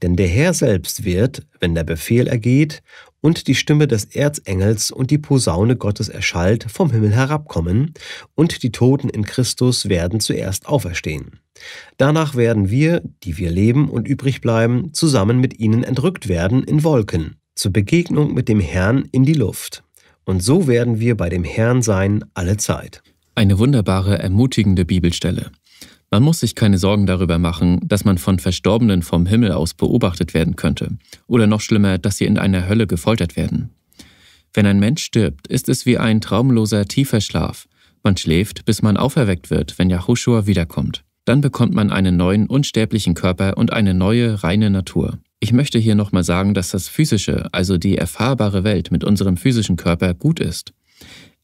Denn der Herr selbst wird, wenn der Befehl ergeht und die Stimme des Erzengels und die Posaune Gottes erschallt, vom Himmel herabkommen, und die Toten in Christus werden zuerst auferstehen. Danach werden wir, die wir leben und übrig bleiben, zusammen mit ihnen entrückt werden in Wolken, zur Begegnung mit dem Herrn in die Luft. Und so werden wir bei dem Herrn sein alle Zeit. Eine wunderbare, ermutigende Bibelstelle. Man muss sich keine Sorgen darüber machen, dass man von Verstorbenen vom Himmel aus beobachtet werden könnte, oder noch schlimmer, dass sie in einer Hölle gefoltert werden. Wenn ein Mensch stirbt, ist es wie ein traumloser, tiefer Schlaf. Man schläft, bis man auferweckt wird, wenn Yahushua wiederkommt. Dann bekommt man einen neuen, unsterblichen Körper und eine neue, reine Natur. Ich möchte hier nochmal sagen, dass das physische, also die erfahrbare Welt mit unserem physischen Körper gut ist.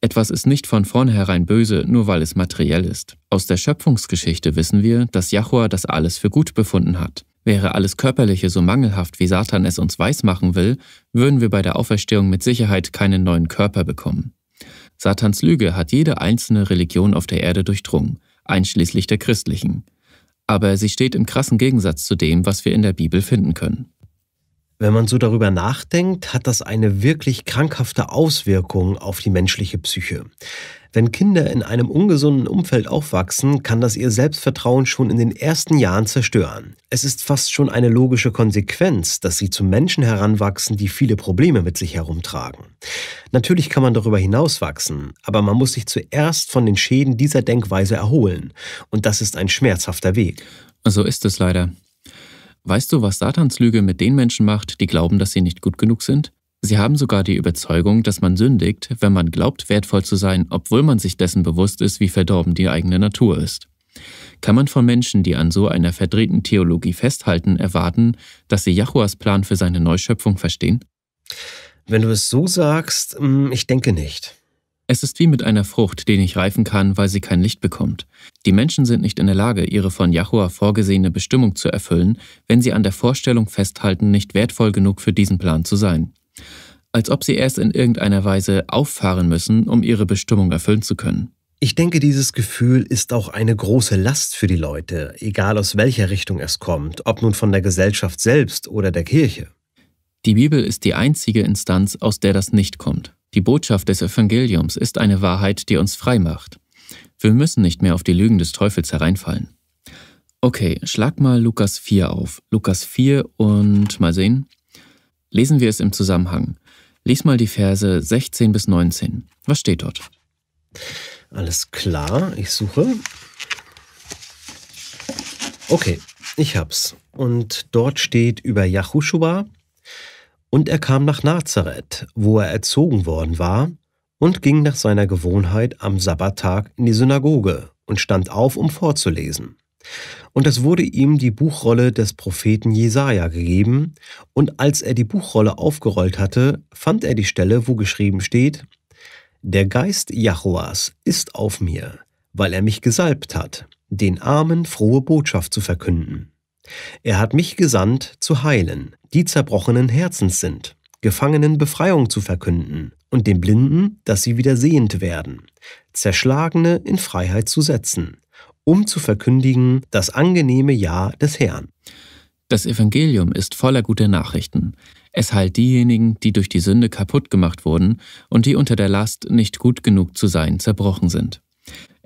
Etwas ist nicht von vornherein böse, nur weil es materiell ist. Aus der Schöpfungsgeschichte wissen wir, dass Jahua das alles für gut befunden hat. Wäre alles Körperliche so mangelhaft, wie Satan es uns weismachen will, würden wir bei der Auferstehung mit Sicherheit keinen neuen Körper bekommen. Satans Lüge hat jede einzelne Religion auf der Erde durchdrungen, einschließlich der christlichen. Aber sie steht im krassen Gegensatz zu dem, was wir in der Bibel finden können. Wenn man so darüber nachdenkt, hat das eine wirklich krankhafte Auswirkung auf die menschliche Psyche. Wenn Kinder in einem ungesunden Umfeld aufwachsen, kann das ihr Selbstvertrauen schon in den ersten Jahren zerstören. Es ist fast schon eine logische Konsequenz, dass sie zu Menschen heranwachsen, die viele Probleme mit sich herumtragen. Natürlich kann man darüber hinauswachsen, aber man muss sich zuerst von den Schäden dieser Denkweise erholen. Und das ist ein schmerzhafter Weg. So ist es leider. Weißt du, was Satans Lüge mit den Menschen macht, die glauben, dass sie nicht gut genug sind? Sie haben sogar die Überzeugung, dass man sündigt, wenn man glaubt, wertvoll zu sein, obwohl man sich dessen bewusst ist, wie verdorben die eigene Natur ist. Kann man von Menschen, die an so einer verdrehten Theologie festhalten, erwarten, dass sie Jahuas Plan für seine Neuschöpfung verstehen? Wenn du es so sagst, hm, ich denke nicht. Es ist wie mit einer Frucht, die nicht reifen kann, weil sie kein Licht bekommt. Die Menschen sind nicht in der Lage, ihre von Jahua vorgesehene Bestimmung zu erfüllen, wenn sie an der Vorstellung festhalten, nicht wertvoll genug für diesen Plan zu sein. Als ob sie erst in irgendeiner Weise auffahren müssen, um ihre Bestimmung erfüllen zu können. Ich denke, dieses Gefühl ist auch eine große Last für die Leute, egal aus welcher Richtung es kommt, ob nun von der Gesellschaft selbst oder der Kirche. Die Bibel ist die einzige Instanz, aus der das nicht kommt. Die Botschaft des Evangeliums ist eine Wahrheit, die uns frei macht. Wir müssen nicht mehr auf die Lügen des Teufels hereinfallen. Okay, schlag mal Lukas 4 auf. Lukas 4 und mal sehen. Lesen wir es im Zusammenhang. Lies mal die Verse 16 bis 19. Was steht dort? Alles klar, ich suche. Okay, ich hab's. Und dort steht über Yahushua, und er kam nach Nazareth, wo er erzogen worden war, und ging nach seiner Gewohnheit am Sabbattag in die Synagoge und stand auf, um vorzulesen. Und es wurde ihm die Buchrolle des Propheten Jesaja gegeben, und als er die Buchrolle aufgerollt hatte, fand er die Stelle, wo geschrieben steht: Der Geist Jachoas ist auf mir, weil er mich gesalbt hat, den Armen frohe Botschaft zu verkünden. Er hat mich gesandt, zu heilen, die zerbrochenen Herzens sind, Gefangenen Befreiung zu verkünden und den Blinden, dass sie wieder sehend werden, Zerschlagene in Freiheit zu setzen, um zu verkündigen das angenehme Jahr des Herrn. Das Evangelium ist voller guter Nachrichten. Es heilt diejenigen, die durch die Sünde kaputt gemacht wurden und die unter der Last, nicht gut genug zu sein, zerbrochen sind.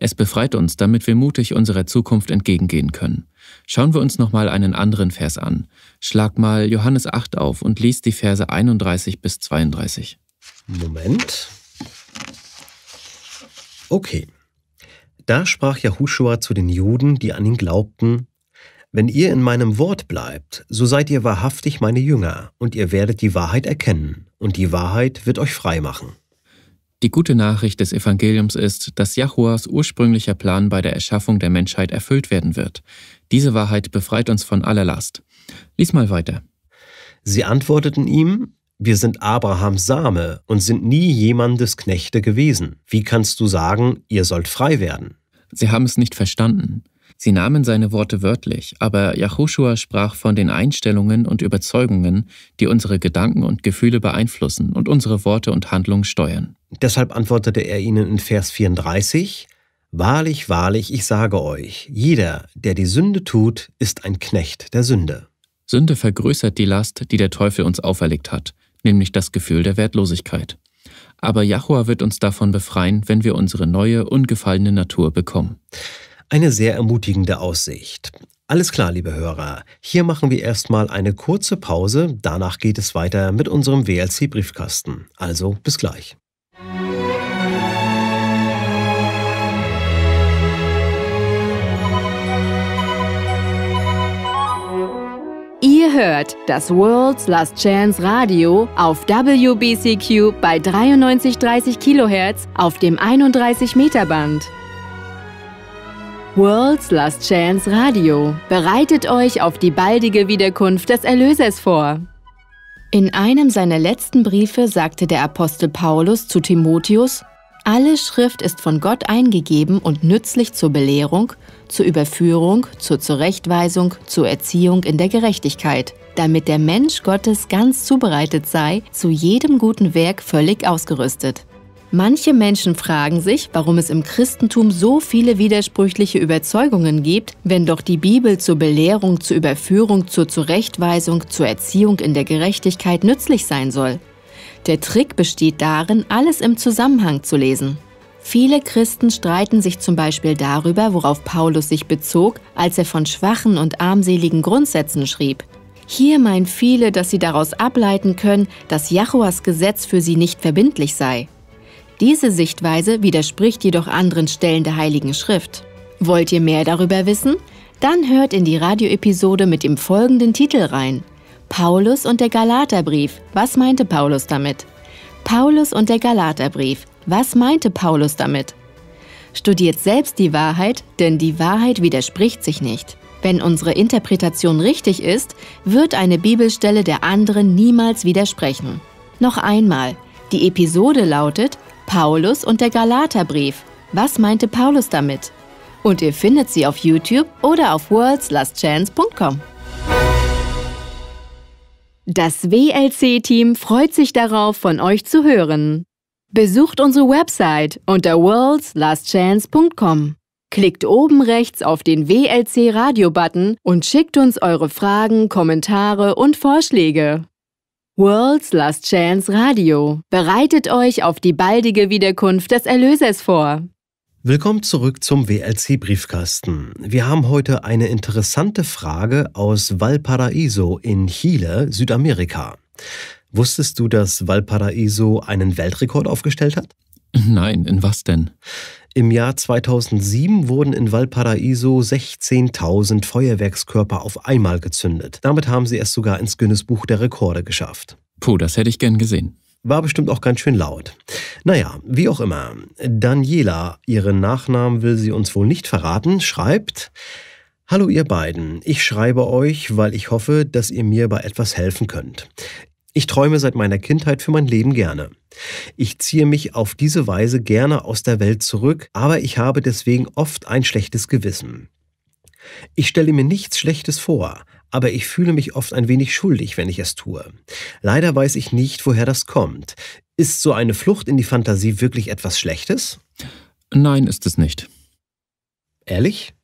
Es befreit uns, damit wir mutig unserer Zukunft entgegengehen können. Schauen wir uns nochmal einen anderen Vers an. Schlag mal Johannes 8 auf und lies die Verse 31 bis 32. Moment. Okay. Da sprach Jahushua zu den Juden, die an ihn glaubten, Wenn ihr in meinem Wort bleibt, so seid ihr wahrhaftig meine Jünger, und ihr werdet die Wahrheit erkennen, und die Wahrheit wird euch frei machen. Die gute Nachricht des Evangeliums ist, dass Jahuas ursprünglicher Plan bei der Erschaffung der Menschheit erfüllt werden wird. Diese Wahrheit befreit uns von aller Last. Lies mal weiter. Sie antworteten ihm, wir sind Abrahams Same und sind nie jemandes Knechte gewesen. Wie kannst du sagen, ihr sollt frei werden? Sie haben es nicht verstanden. Sie nahmen seine Worte wörtlich, aber Yahushua sprach von den Einstellungen und Überzeugungen, die unsere Gedanken und Gefühle beeinflussen und unsere Worte und Handlungen steuern. Deshalb antwortete er ihnen in Vers 34, Wahrlich, wahrlich, ich sage euch, jeder, der die Sünde tut, ist ein Knecht der Sünde. Sünde vergrößert die Last, die der Teufel uns auferlegt hat, nämlich das Gefühl der Wertlosigkeit. Aber Jahua wird uns davon befreien, wenn wir unsere neue, ungefallene Natur bekommen. Eine sehr ermutigende Aussicht. Alles klar, liebe Hörer. Hier machen wir erstmal eine kurze Pause. Danach geht es weiter mit unserem WLC-Briefkasten. Also bis gleich. Ihr hört das World's Last Chance Radio auf WBCQ bei 93,30 Kilohertz auf dem 31 Meter Band. World's Last Chance Radio bereitet euch auf die baldige Wiederkunft des Erlösers vor. In einem seiner letzten Briefe sagte der Apostel Paulus zu Timotheus, alle Schrift ist von Gott eingegeben und nützlich zur Belehrung, zur Überführung, zur Zurechtweisung, zur Erziehung in der Gerechtigkeit, damit der Mensch Gottes ganz zubereitet sei, zu jedem guten Werk völlig ausgerüstet. Manche Menschen fragen sich, warum es im Christentum so viele widersprüchliche Überzeugungen gibt, wenn doch die Bibel zur Belehrung, zur Überführung, zur Zurechtweisung, zur Erziehung in der Gerechtigkeit nützlich sein soll. Der Trick besteht darin, alles im Zusammenhang zu lesen. Viele Christen streiten sich zum Beispiel darüber, worauf Paulus sich bezog, als er von schwachen und armseligen Grundsätzen schrieb. Hier meinen viele, dass sie daraus ableiten können, dass Jahuas Gesetz für sie nicht verbindlich sei. Diese Sichtweise widerspricht jedoch anderen Stellen der Heiligen Schrift. Wollt ihr mehr darüber wissen? Dann hört in die Radioepisode mit dem folgenden Titel rein. Paulus und der Galaterbrief. Was meinte Paulus damit? Paulus und der Galaterbrief. Was meinte Paulus damit? Studiert selbst die Wahrheit, denn die Wahrheit widerspricht sich nicht. Wenn unsere Interpretation richtig ist, wird eine Bibelstelle der anderen niemals widersprechen. Noch einmal, die Episode lautet Paulus und der Galaterbrief. Was meinte Paulus damit? Und ihr findet sie auf YouTube oder auf worldslastchance.com. Das WLC-Team freut sich darauf, von euch zu hören. Besucht unsere Website unter worldslastchance.com. Klickt oben rechts auf den WLC-Radio-Button und schickt uns eure Fragen, Kommentare und Vorschläge. World's Last Chance Radio. Bereitet euch auf die baldige Wiederkunft des Erlösers vor. Willkommen zurück zum WLC Briefkasten. Wir haben heute eine interessante Frage aus Valparaiso in Chile, Südamerika. Wusstest du, dass Valparaiso einen Weltrekord aufgestellt hat? Nein, in was denn? Im Jahr 2007 wurden in Valparaiso 16.000 Feuerwerkskörper auf einmal gezündet. Damit haben sie es sogar ins Guinness Buch der Rekorde geschafft. Puh, das hätte ich gern gesehen. War bestimmt auch ganz schön laut. Naja, wie auch immer. Daniela, ihren Nachnamen will sie uns wohl nicht verraten, schreibt, Hallo ihr beiden, ich schreibe euch, weil ich hoffe, dass ihr mir bei etwas helfen könnt. Ich träume seit meiner Kindheit für mein Leben gerne. Ich ziehe mich auf diese Weise gerne aus der Welt zurück, aber ich habe deswegen oft ein schlechtes Gewissen. Ich stelle mir nichts Schlechtes vor, aber ich fühle mich oft ein wenig schuldig, wenn ich es tue. Leider weiß ich nicht, woher das kommt. Ist so eine Flucht in die Fantasie wirklich etwas Schlechtes? Nein, ist es nicht. Ehrlich?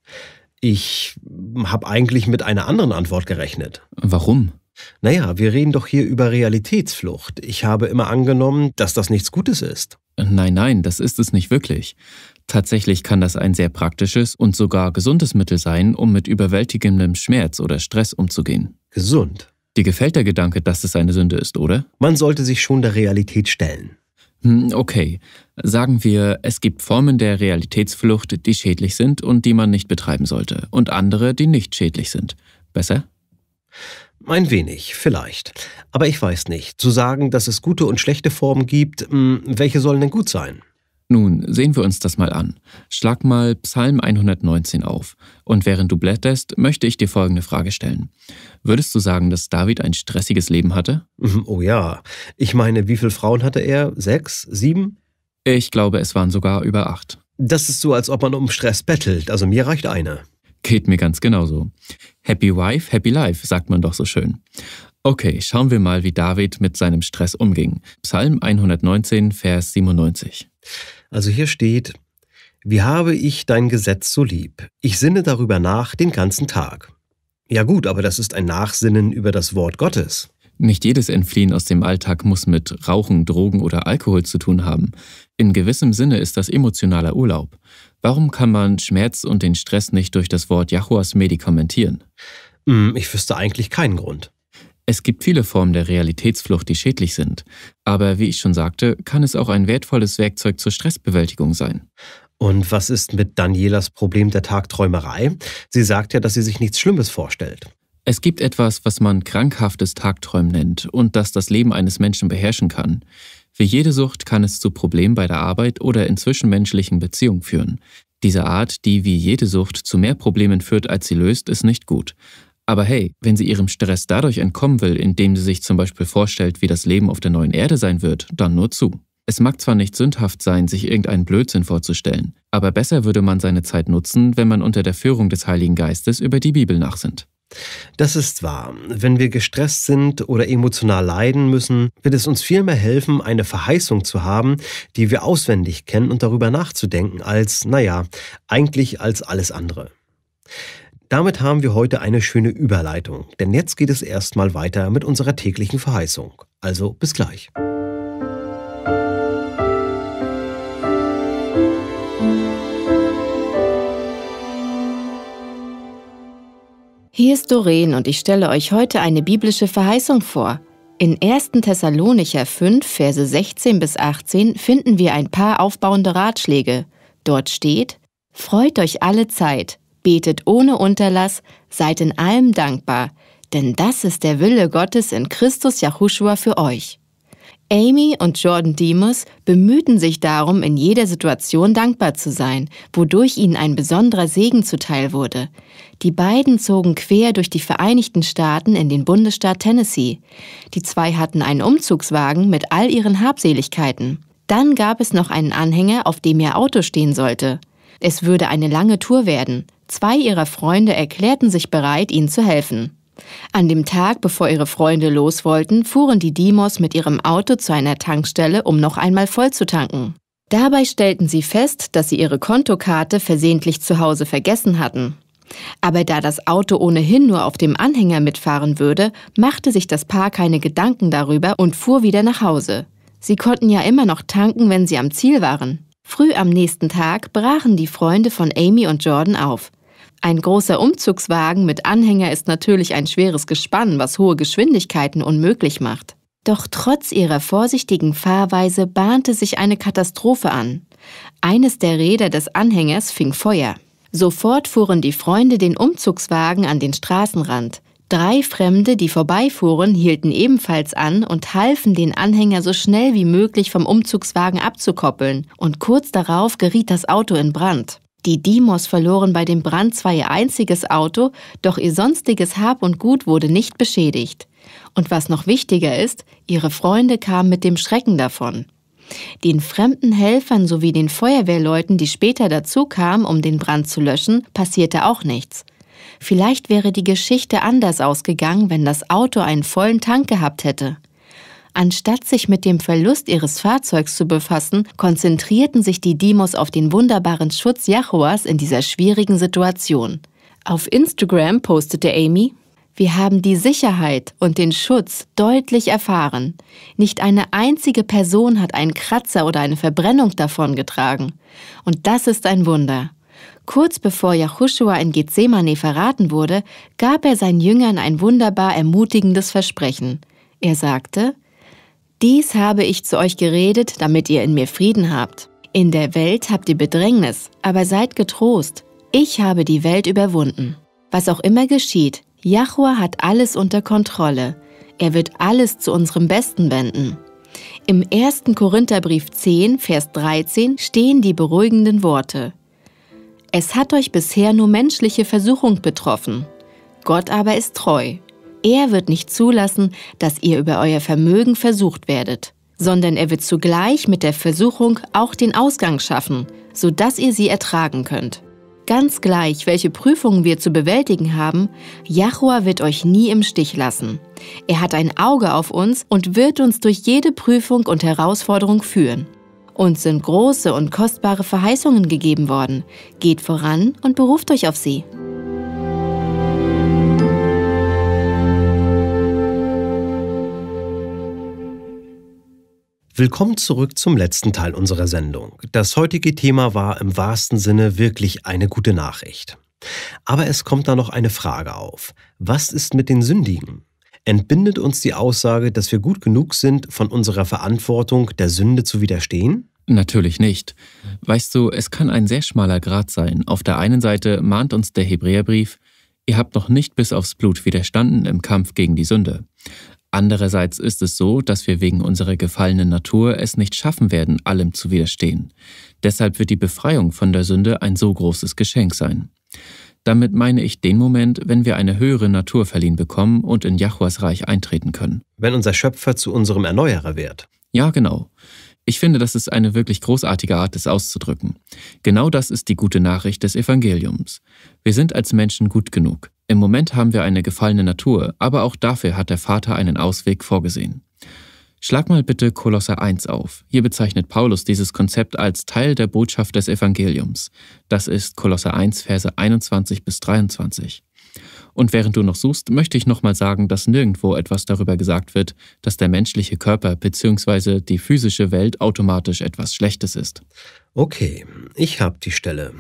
Ich habe eigentlich mit einer anderen Antwort gerechnet. Warum? Naja, wir reden doch hier über Realitätsflucht. Ich habe immer angenommen, dass das nichts Gutes ist. Nein, nein, das ist es nicht wirklich. Tatsächlich kann das ein sehr praktisches und sogar gesundes Mittel sein, um mit überwältigendem Schmerz oder Stress umzugehen. Gesund? Dir gefällt der Gedanke, dass es eine Sünde ist, oder? Man sollte sich schon der Realität stellen. Hm, okay, sagen wir, es gibt Formen der Realitätsflucht, die schädlich sind und die man nicht betreiben sollte, und andere, die nicht schädlich sind. Besser? Ein wenig, vielleicht. Aber ich weiß nicht. Zu sagen, dass es gute und schlechte Formen gibt, hm, welche sollen denn gut sein? Nun, sehen wir uns das mal an. Schlag mal Psalm 119 auf. Und während du blätterst, möchte ich dir folgende Frage stellen. Würdest du sagen, dass David ein stressiges Leben hatte? Hm, oh ja. Ich meine, wie viele Frauen hatte er? Sechs? Sieben? Ich glaube, es waren sogar über acht. Das ist so, als ob man um Stress bettelt. Also mir reicht eine. Geht mir ganz genauso. Happy Wife, Happy Life, sagt man doch so schön. Okay, schauen wir mal, wie David mit seinem Stress umging. Psalm 119, Vers 97. Also hier steht, wie habe ich dein Gesetz so lieb? Ich sinne darüber nach den ganzen Tag. Ja gut, aber das ist ein Nachsinnen über das Wort Gottes. Nicht jedes Entfliehen aus dem Alltag muss mit Rauchen, Drogen oder Alkohol zu tun haben. In gewissem Sinne ist das emotionaler Urlaub. Warum kann man Schmerz und den Stress nicht durch das Wort Yahuas medikamentieren? Hm, ich wüsste eigentlich keinen Grund. Es gibt viele Formen der Realitätsflucht, die schädlich sind. Aber wie ich schon sagte, kann es auch ein wertvolles Werkzeug zur Stressbewältigung sein. Und was ist mit Danielas Problem der Tagträumerei? Sie sagt ja, dass sie sich nichts Schlimmes vorstellt. Es gibt etwas, was man krankhaftes Tagträumen nennt und das das Leben eines Menschen beherrschen kann. Wie jede Sucht kann es zu Problemen bei der Arbeit oder in zwischenmenschlichen Beziehungen führen. Diese Art, die wie jede Sucht zu mehr Problemen führt, als sie löst, ist nicht gut. Aber hey, wenn sie ihrem Stress dadurch entkommen will, indem sie sich zum Beispiel vorstellt, wie das Leben auf der neuen Erde sein wird, dann nur zu. Es mag zwar nicht sündhaft sein, sich irgendeinen Blödsinn vorzustellen, aber besser würde man seine Zeit nutzen, wenn man unter der Führung des Heiligen Geistes über die Bibel nachsinnt. Das ist wahr. Wenn wir gestresst sind oder emotional leiden müssen, wird es uns viel mehr helfen, eine Verheißung zu haben, die wir auswendig kennen und darüber nachzudenken, als, naja, eigentlich als alles andere. Damit haben wir heute eine schöne Überleitung, denn jetzt geht es erstmal weiter mit unserer täglichen Verheißung. Also bis gleich. Hier ist Doreen und ich stelle euch heute eine biblische Verheißung vor. In 1. Thessalonicher 5, Verse 16 bis 18 finden wir ein paar aufbauende Ratschläge. Dort steht, Freut euch alle Zeit, betet ohne Unterlass, seid in allem dankbar, denn das ist der Wille Gottes in Christus Yahushua für euch. Amy und Jordan Demus bemühten sich darum, in jeder Situation dankbar zu sein, wodurch ihnen ein besonderer Segen zuteil wurde. Die beiden zogen quer durch die Vereinigten Staaten in den Bundesstaat Tennessee. Die zwei hatten einen Umzugswagen mit all ihren Habseligkeiten. Dann gab es noch einen Anhänger, auf dem ihr Auto stehen sollte. Es würde eine lange Tour werden. Zwei ihrer Freunde erklärten sich bereit, ihnen zu helfen. An dem Tag, bevor ihre Freunde los wollten, fuhren die Dimos mit ihrem Auto zu einer Tankstelle, um noch einmal voll zu tanken. Dabei stellten sie fest, dass sie ihre Kontokarte versehentlich zu Hause vergessen hatten. Aber da das Auto ohnehin nur auf dem Anhänger mitfahren würde, machte sich das Paar keine Gedanken darüber und fuhr wieder nach Hause. Sie konnten ja immer noch tanken, wenn sie am Ziel waren. Früh am nächsten Tag brachen die Freunde von Amy und Jordan auf. Ein großer Umzugswagen mit Anhänger ist natürlich ein schweres Gespann, was hohe Geschwindigkeiten unmöglich macht. Doch trotz ihrer vorsichtigen Fahrweise bahnte sich eine Katastrophe an. Eines der Räder des Anhängers fing Feuer. Sofort fuhren die Freunde den Umzugswagen an den Straßenrand. Drei Fremde, die vorbeifuhren, hielten ebenfalls an und halfen, den Anhänger so schnell wie möglich vom Umzugswagen abzukoppeln, und kurz darauf geriet das Auto in Brand. Die Dimos verloren bei dem Brand zwar ihr einziges Auto, doch ihr sonstiges Hab und Gut wurde nicht beschädigt. Und was noch wichtiger ist, ihre Freunde kamen mit dem Schrecken davon. Den fremden Helfern sowie den Feuerwehrleuten, die später dazu kamen, um den Brand zu löschen, passierte auch nichts. Vielleicht wäre die Geschichte anders ausgegangen, wenn das Auto einen vollen Tank gehabt hätte. Anstatt sich mit dem Verlust ihres Fahrzeugs zu befassen, konzentrierten sich die Demos auf den wunderbaren Schutz Jachuas in dieser schwierigen Situation. Auf Instagram postete Amy, wir haben die Sicherheit und den Schutz deutlich erfahren. Nicht eine einzige Person hat einen Kratzer oder eine Verbrennung davongetragen. Und das ist ein Wunder. Kurz bevor Yahushua in Gethsemane verraten wurde, gab er seinen Jüngern ein wunderbar ermutigendes Versprechen. Er sagte, dies habe ich zu euch geredet, damit ihr in mir Frieden habt. In der Welt habt ihr Bedrängnis, aber seid getrost. Ich habe die Welt überwunden. Was auch immer geschieht, Jahwe hat alles unter Kontrolle. Er wird alles zu unserem Besten wenden. Im 1. Korintherbrief 10, Vers 13 stehen die beruhigenden Worte. Es hat euch bisher nur menschliche Versuchung betroffen. Gott aber ist treu. Er wird nicht zulassen, dass ihr über euer Vermögen versucht werdet, sondern er wird zugleich mit der Versuchung auch den Ausgang schaffen, sodass ihr sie ertragen könnt. Ganz gleich, welche Prüfungen wir zu bewältigen haben, Jahua wird euch nie im Stich lassen. Er hat ein Auge auf uns und wird uns durch jede Prüfung und Herausforderung führen. Uns sind große und kostbare Verheißungen gegeben worden. Geht voran und beruft euch auf sie. Willkommen zurück zum letzten Teil unserer Sendung. Das heutige Thema war im wahrsten Sinne wirklich eine gute Nachricht. Aber es kommt da noch eine Frage auf. Was ist mit den Sündigen? Entbindet uns die Aussage, dass wir gut genug sind, von unserer Verantwortung der Sünde zu widerstehen? Natürlich nicht. Weißt du, es kann ein sehr schmaler Grad sein. Auf der einen Seite mahnt uns der Hebräerbrief, ihr habt noch nicht bis aufs Blut widerstanden im Kampf gegen die Sünde. Andererseits ist es so, dass wir wegen unserer gefallenen Natur es nicht schaffen werden, allem zu widerstehen. Deshalb wird die Befreiung von der Sünde ein so großes Geschenk sein. Damit meine ich den Moment, wenn wir eine höhere Natur verliehen bekommen und in Jahuas Reich eintreten können. Wenn unser Schöpfer zu unserem Erneuerer wird. Ja, genau. Ich finde, das ist eine wirklich großartige Art, es auszudrücken. Genau das ist die gute Nachricht des Evangeliums. Wir sind als Menschen gut genug. Im Moment haben wir eine gefallene Natur, aber auch dafür hat der Vater einen Ausweg vorgesehen. Schlag mal bitte Kolosser 1 auf. Hier bezeichnet Paulus dieses Konzept als Teil der Botschaft des Evangeliums. Das ist Kolosser 1, Verse 21 bis 23. Und während du noch suchst, möchte ich nochmal sagen, dass nirgendwo etwas darüber gesagt wird, dass der menschliche Körper bzw. die physische Welt automatisch etwas Schlechtes ist. Okay, ich hab die Stelle.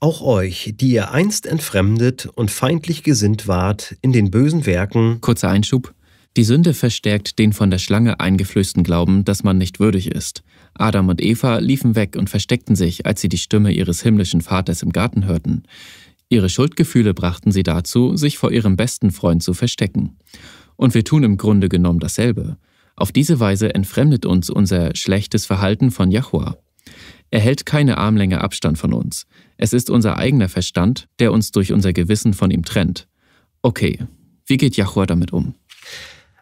Auch euch, die ihr einst entfremdet und feindlich gesinnt wart in den bösen Werken. Kurzer Einschub. Die Sünde verstärkt den von der Schlange eingeflößten Glauben, dass man nicht würdig ist. Adam und Eva liefen weg und versteckten sich, als sie die Stimme ihres himmlischen Vaters im Garten hörten. Ihre Schuldgefühle brachten sie dazu, sich vor ihrem besten Freund zu verstecken. Und wir tun im Grunde genommen dasselbe. Auf diese Weise entfremdet uns unser schlechtes Verhalten von Yahweh. Er hält keine Armlänge Abstand von uns. Es ist unser eigener Verstand, der uns durch unser Gewissen von ihm trennt. Okay, wie geht Yahweh damit um?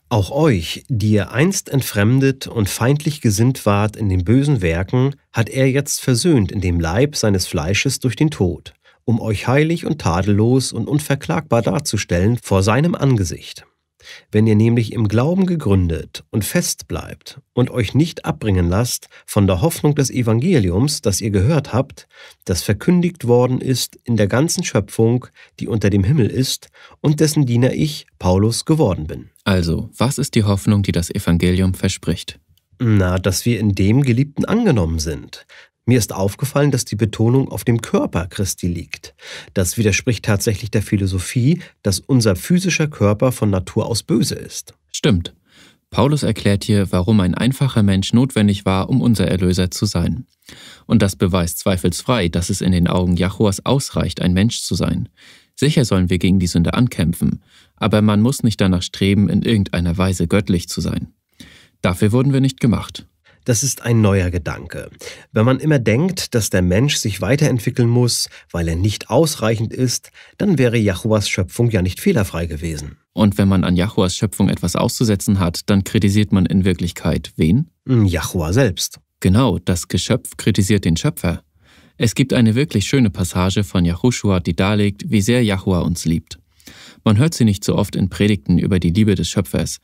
Auch euch, die ihr einst entfremdet und feindlich gesinnt wart in den bösen Werken, hat er jetzt versöhnt in dem Leib seines Fleisches durch den Tod um euch heilig und tadellos und unverklagbar darzustellen vor seinem Angesicht. Wenn ihr nämlich im Glauben gegründet und fest bleibt und euch nicht abbringen lasst von der Hoffnung des Evangeliums, das ihr gehört habt, das verkündigt worden ist in der ganzen Schöpfung, die unter dem Himmel ist und dessen Diener ich, Paulus, geworden bin. Also, was ist die Hoffnung, die das Evangelium verspricht? Na, dass wir in dem Geliebten angenommen sind, mir ist aufgefallen, dass die Betonung auf dem Körper Christi liegt. Das widerspricht tatsächlich der Philosophie, dass unser physischer Körper von Natur aus böse ist. Stimmt. Paulus erklärt hier, warum ein einfacher Mensch notwendig war, um unser Erlöser zu sein. Und das beweist zweifelsfrei, dass es in den Augen Jahuas ausreicht, ein Mensch zu sein. Sicher sollen wir gegen die Sünde ankämpfen, aber man muss nicht danach streben, in irgendeiner Weise göttlich zu sein. Dafür wurden wir nicht gemacht. Das ist ein neuer Gedanke. Wenn man immer denkt, dass der Mensch sich weiterentwickeln muss, weil er nicht ausreichend ist, dann wäre Jahuas Schöpfung ja nicht fehlerfrei gewesen. Und wenn man an Jahuas Schöpfung etwas auszusetzen hat, dann kritisiert man in Wirklichkeit wen? Jahua hm, selbst. Genau, das Geschöpf kritisiert den Schöpfer. Es gibt eine wirklich schöne Passage von Yahushua, die darlegt, wie sehr Jahua uns liebt. Man hört sie nicht so oft in Predigten über die Liebe des Schöpfers,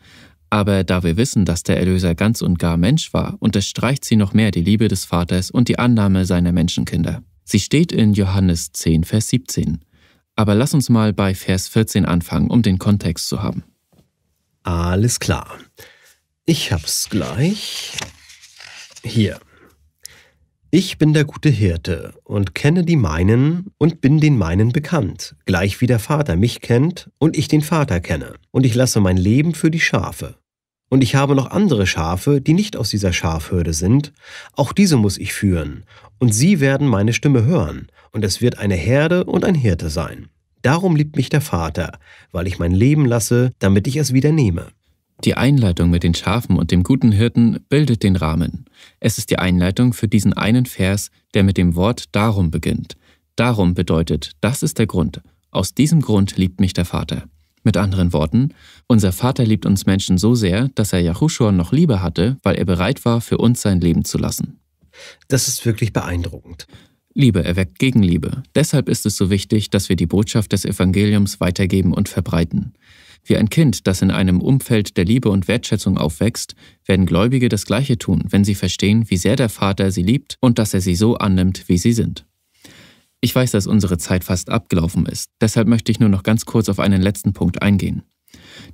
aber da wir wissen, dass der Erlöser ganz und gar Mensch war, unterstreicht sie noch mehr die Liebe des Vaters und die Annahme seiner Menschenkinder. Sie steht in Johannes 10, Vers 17. Aber lass uns mal bei Vers 14 anfangen, um den Kontext zu haben. Alles klar. Ich hab's gleich. Hier. Ich bin der gute Hirte und kenne die meinen und bin den meinen bekannt, gleich wie der Vater mich kennt und ich den Vater kenne, und ich lasse mein Leben für die Schafe. Und ich habe noch andere Schafe, die nicht aus dieser Schafhürde sind, auch diese muss ich führen, und sie werden meine Stimme hören, und es wird eine Herde und ein Hirte sein. Darum liebt mich der Vater, weil ich mein Leben lasse, damit ich es wieder nehme. Die Einleitung mit den Schafen und dem guten Hirten bildet den Rahmen. Es ist die Einleitung für diesen einen Vers, der mit dem Wort darum beginnt. Darum bedeutet, das ist der Grund. Aus diesem Grund liebt mich der Vater. Mit anderen Worten, unser Vater liebt uns Menschen so sehr, dass er Yahushua noch lieber hatte, weil er bereit war, für uns sein Leben zu lassen. Das ist wirklich beeindruckend. Liebe erweckt Gegenliebe. Deshalb ist es so wichtig, dass wir die Botschaft des Evangeliums weitergeben und verbreiten. Wie ein Kind, das in einem Umfeld der Liebe und Wertschätzung aufwächst, werden Gläubige das Gleiche tun, wenn sie verstehen, wie sehr der Vater sie liebt und dass er sie so annimmt, wie sie sind. Ich weiß, dass unsere Zeit fast abgelaufen ist, deshalb möchte ich nur noch ganz kurz auf einen letzten Punkt eingehen.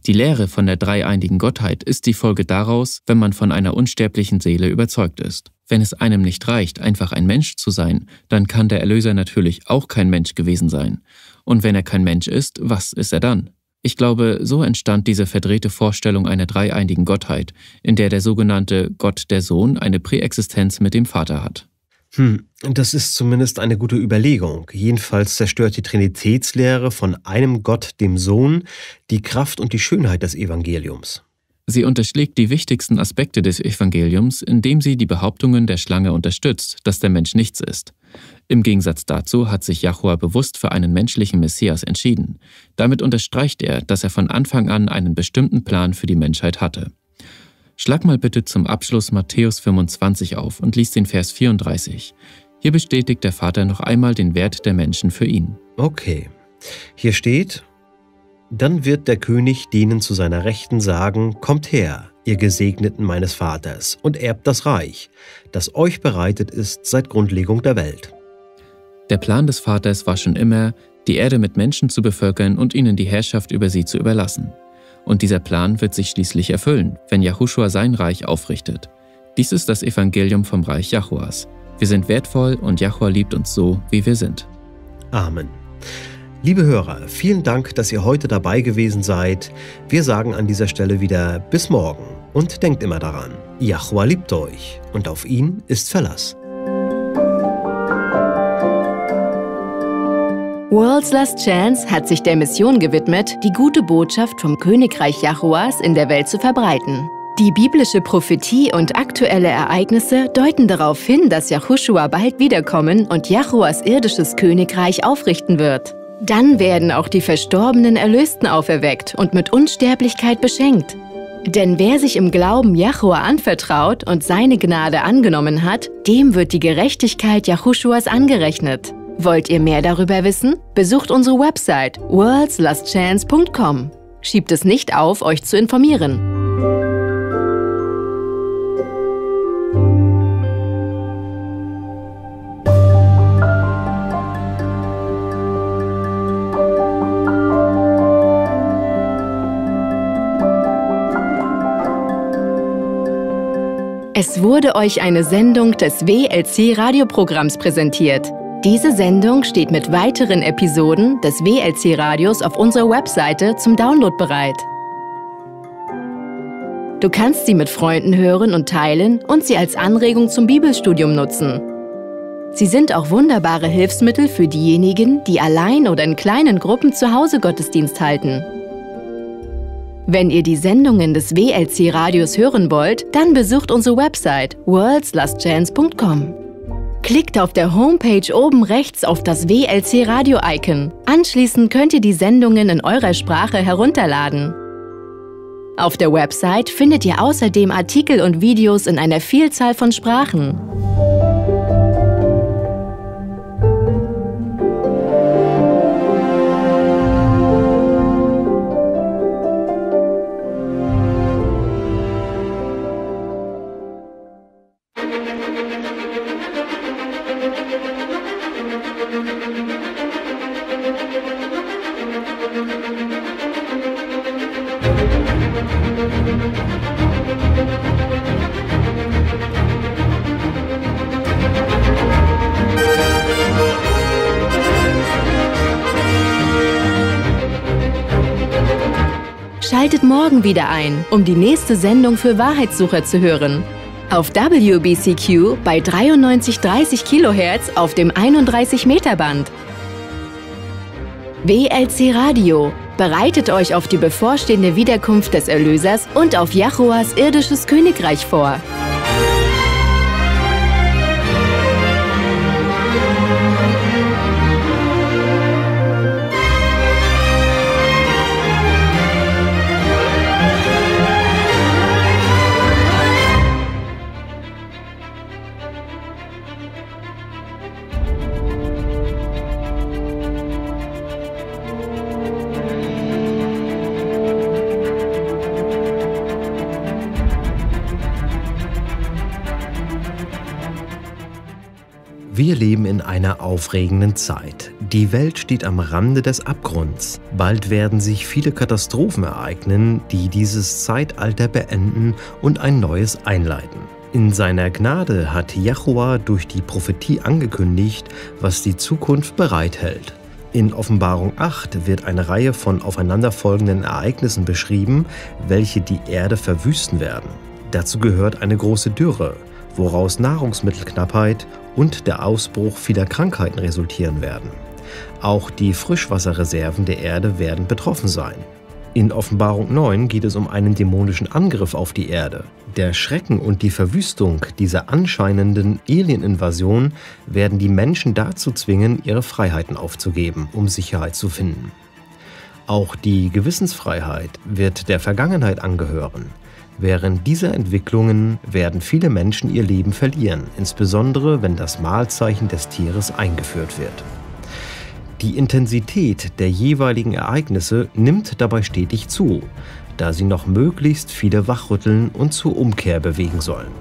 Die Lehre von der dreieinigen Gottheit ist die Folge daraus, wenn man von einer unsterblichen Seele überzeugt ist. Wenn es einem nicht reicht, einfach ein Mensch zu sein, dann kann der Erlöser natürlich auch kein Mensch gewesen sein. Und wenn er kein Mensch ist, was ist er dann? Ich glaube, so entstand diese verdrehte Vorstellung einer dreieinigen Gottheit, in der der sogenannte Gott der Sohn eine Präexistenz mit dem Vater hat. Hm, das ist zumindest eine gute Überlegung. Jedenfalls zerstört die Trinitätslehre von einem Gott, dem Sohn, die Kraft und die Schönheit des Evangeliums. Sie unterschlägt die wichtigsten Aspekte des Evangeliums, indem sie die Behauptungen der Schlange unterstützt, dass der Mensch nichts ist. Im Gegensatz dazu hat sich Jahua bewusst für einen menschlichen Messias entschieden. Damit unterstreicht er, dass er von Anfang an einen bestimmten Plan für die Menschheit hatte. Schlag mal bitte zum Abschluss Matthäus 25 auf und lies den Vers 34. Hier bestätigt der Vater noch einmal den Wert der Menschen für ihn. Okay. Hier steht, dann wird der König denen zu seiner Rechten sagen, kommt her, ihr Gesegneten meines Vaters, und erbt das Reich, das euch bereitet ist seit Grundlegung der Welt. Der Plan des Vaters war schon immer, die Erde mit Menschen zu bevölkern und ihnen die Herrschaft über sie zu überlassen. Und dieser Plan wird sich schließlich erfüllen, wenn Yahushua sein Reich aufrichtet. Dies ist das Evangelium vom Reich Jahuas. Wir sind wertvoll und Jahua liebt uns so, wie wir sind. Amen. Liebe Hörer, vielen Dank, dass ihr heute dabei gewesen seid. Wir sagen an dieser Stelle wieder bis morgen und denkt immer daran, Jahua liebt euch und auf ihn ist Verlass. World's Last Chance hat sich der Mission gewidmet, die gute Botschaft vom Königreich Jahuas in der Welt zu verbreiten. Die biblische Prophetie und aktuelle Ereignisse deuten darauf hin, dass Yahushua bald wiederkommen und Jahuas irdisches Königreich aufrichten wird. Dann werden auch die verstorbenen Erlösten auferweckt und mit Unsterblichkeit beschenkt. Denn wer sich im Glauben Jahua anvertraut und seine Gnade angenommen hat, dem wird die Gerechtigkeit Jahushuas angerechnet. Wollt ihr mehr darüber wissen? Besucht unsere Website worldslastchance.com. Schiebt es nicht auf, euch zu informieren. Es wurde euch eine Sendung des WLC Radioprogramms präsentiert. Diese Sendung steht mit weiteren Episoden des WLC-Radios auf unserer Webseite zum Download bereit. Du kannst sie mit Freunden hören und teilen und sie als Anregung zum Bibelstudium nutzen. Sie sind auch wunderbare Hilfsmittel für diejenigen, die allein oder in kleinen Gruppen zu Hause Gottesdienst halten. Wenn ihr die Sendungen des WLC Radios hören wollt, dann besucht unsere Website worldslastchance.com. Klickt auf der Homepage oben rechts auf das WLC Radio-Icon. Anschließend könnt ihr die Sendungen in eurer Sprache herunterladen. Auf der Website findet ihr außerdem Artikel und Videos in einer Vielzahl von Sprachen. morgen wieder ein, um die nächste Sendung für Wahrheitssucher zu hören. Auf WBCQ bei 9330 kHz auf dem 31 Meter Band. WLC Radio bereitet euch auf die bevorstehende Wiederkunft des Erlösers und auf Jachoas irdisches Königreich vor. Wir leben in einer aufregenden Zeit. Die Welt steht am Rande des Abgrunds. Bald werden sich viele Katastrophen ereignen, die dieses Zeitalter beenden und ein neues einleiten. In seiner Gnade hat Jahua durch die Prophetie angekündigt, was die Zukunft bereithält. In Offenbarung 8 wird eine Reihe von aufeinanderfolgenden Ereignissen beschrieben, welche die Erde verwüsten werden. Dazu gehört eine große Dürre, woraus Nahrungsmittelknappheit und der Ausbruch vieler Krankheiten resultieren werden. Auch die Frischwasserreserven der Erde werden betroffen sein. In Offenbarung 9 geht es um einen dämonischen Angriff auf die Erde. Der Schrecken und die Verwüstung dieser anscheinenden Alien-Invasion werden die Menschen dazu zwingen, ihre Freiheiten aufzugeben, um Sicherheit zu finden. Auch die Gewissensfreiheit wird der Vergangenheit angehören. Während dieser Entwicklungen werden viele Menschen ihr Leben verlieren, insbesondere wenn das Mahlzeichen des Tieres eingeführt wird. Die Intensität der jeweiligen Ereignisse nimmt dabei stetig zu, da sie noch möglichst viele wachrütteln und zur Umkehr bewegen sollen.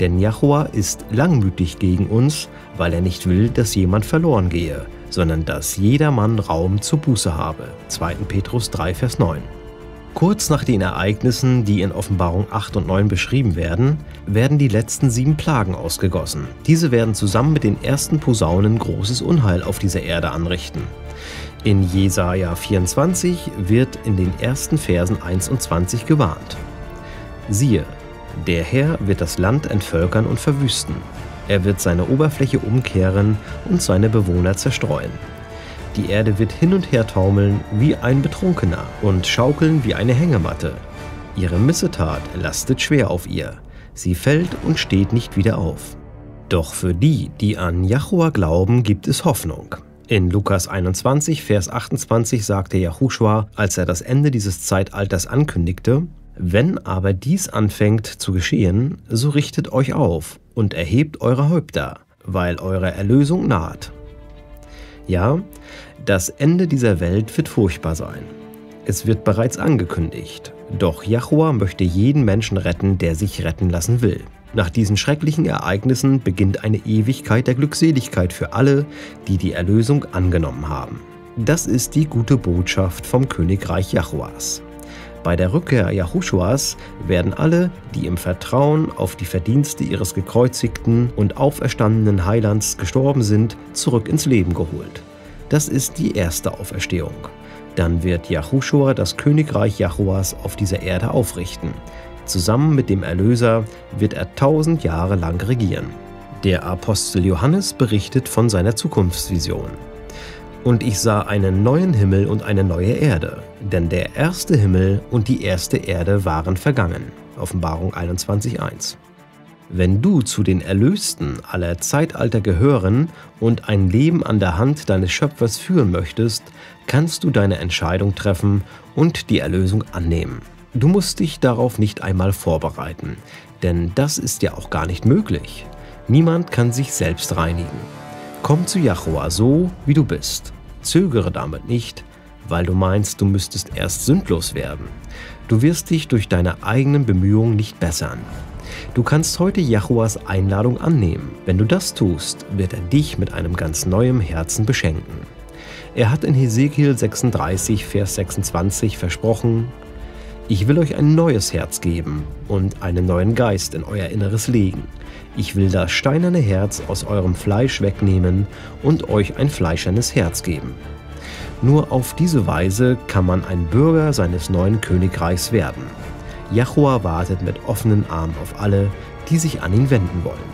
Denn Jahua ist langmütig gegen uns, weil er nicht will, dass jemand verloren gehe, sondern dass jedermann Raum zur Buße habe. 2. Petrus 3, Vers 9. Kurz nach den Ereignissen, die in Offenbarung 8 und 9 beschrieben werden, werden die letzten sieben Plagen ausgegossen. Diese werden zusammen mit den ersten Posaunen großes Unheil auf dieser Erde anrichten. In Jesaja 24 wird in den ersten Versen 21 gewarnt. Siehe, der Herr wird das Land entvölkern und verwüsten. Er wird seine Oberfläche umkehren und seine Bewohner zerstreuen. Die Erde wird hin und her taumeln wie ein Betrunkener und schaukeln wie eine Hängematte. Ihre Missetat lastet schwer auf ihr. Sie fällt und steht nicht wieder auf. Doch für die, die an Jahua glauben, gibt es Hoffnung. In Lukas 21, Vers 28 sagte Yahushua, als er das Ende dieses Zeitalters ankündigte, Wenn aber dies anfängt zu geschehen, so richtet euch auf und erhebt eure Häupter, weil eure Erlösung naht. Ja, das Ende dieser Welt wird furchtbar sein. Es wird bereits angekündigt. Doch Jahua möchte jeden Menschen retten, der sich retten lassen will. Nach diesen schrecklichen Ereignissen beginnt eine Ewigkeit der Glückseligkeit für alle, die die Erlösung angenommen haben. Das ist die gute Botschaft vom Königreich Jachuas. Bei der Rückkehr Jahuschuas werden alle, die im Vertrauen auf die Verdienste ihres gekreuzigten und auferstandenen Heilands gestorben sind, zurück ins Leben geholt. Das ist die erste Auferstehung. Dann wird Yahushua das Königreich Jahuas auf dieser Erde aufrichten. Zusammen mit dem Erlöser wird er tausend Jahre lang regieren. Der Apostel Johannes berichtet von seiner Zukunftsvision. Und ich sah einen neuen Himmel und eine neue Erde, denn der erste Himmel und die erste Erde waren vergangen. Offenbarung 21.1. Wenn du zu den Erlösten aller Zeitalter gehören und ein Leben an der Hand deines Schöpfers führen möchtest, kannst du deine Entscheidung treffen und die Erlösung annehmen. Du musst dich darauf nicht einmal vorbereiten, denn das ist ja auch gar nicht möglich. Niemand kann sich selbst reinigen. Komm zu Jahua so, wie du bist. Zögere damit nicht, weil du meinst, du müsstest erst sündlos werden. Du wirst dich durch deine eigenen Bemühungen nicht bessern. Du kannst heute Jachuas Einladung annehmen. Wenn du das tust, wird er dich mit einem ganz neuen Herzen beschenken. Er hat in Hesekiel 36, Vers 26 versprochen, ich will euch ein neues Herz geben und einen neuen Geist in euer Inneres legen. Ich will das steinerne Herz aus eurem Fleisch wegnehmen und euch ein fleischernes Herz geben. Nur auf diese Weise kann man ein Bürger seines neuen Königreichs werden. Jachua wartet mit offenen Armen auf alle, die sich an ihn wenden wollen.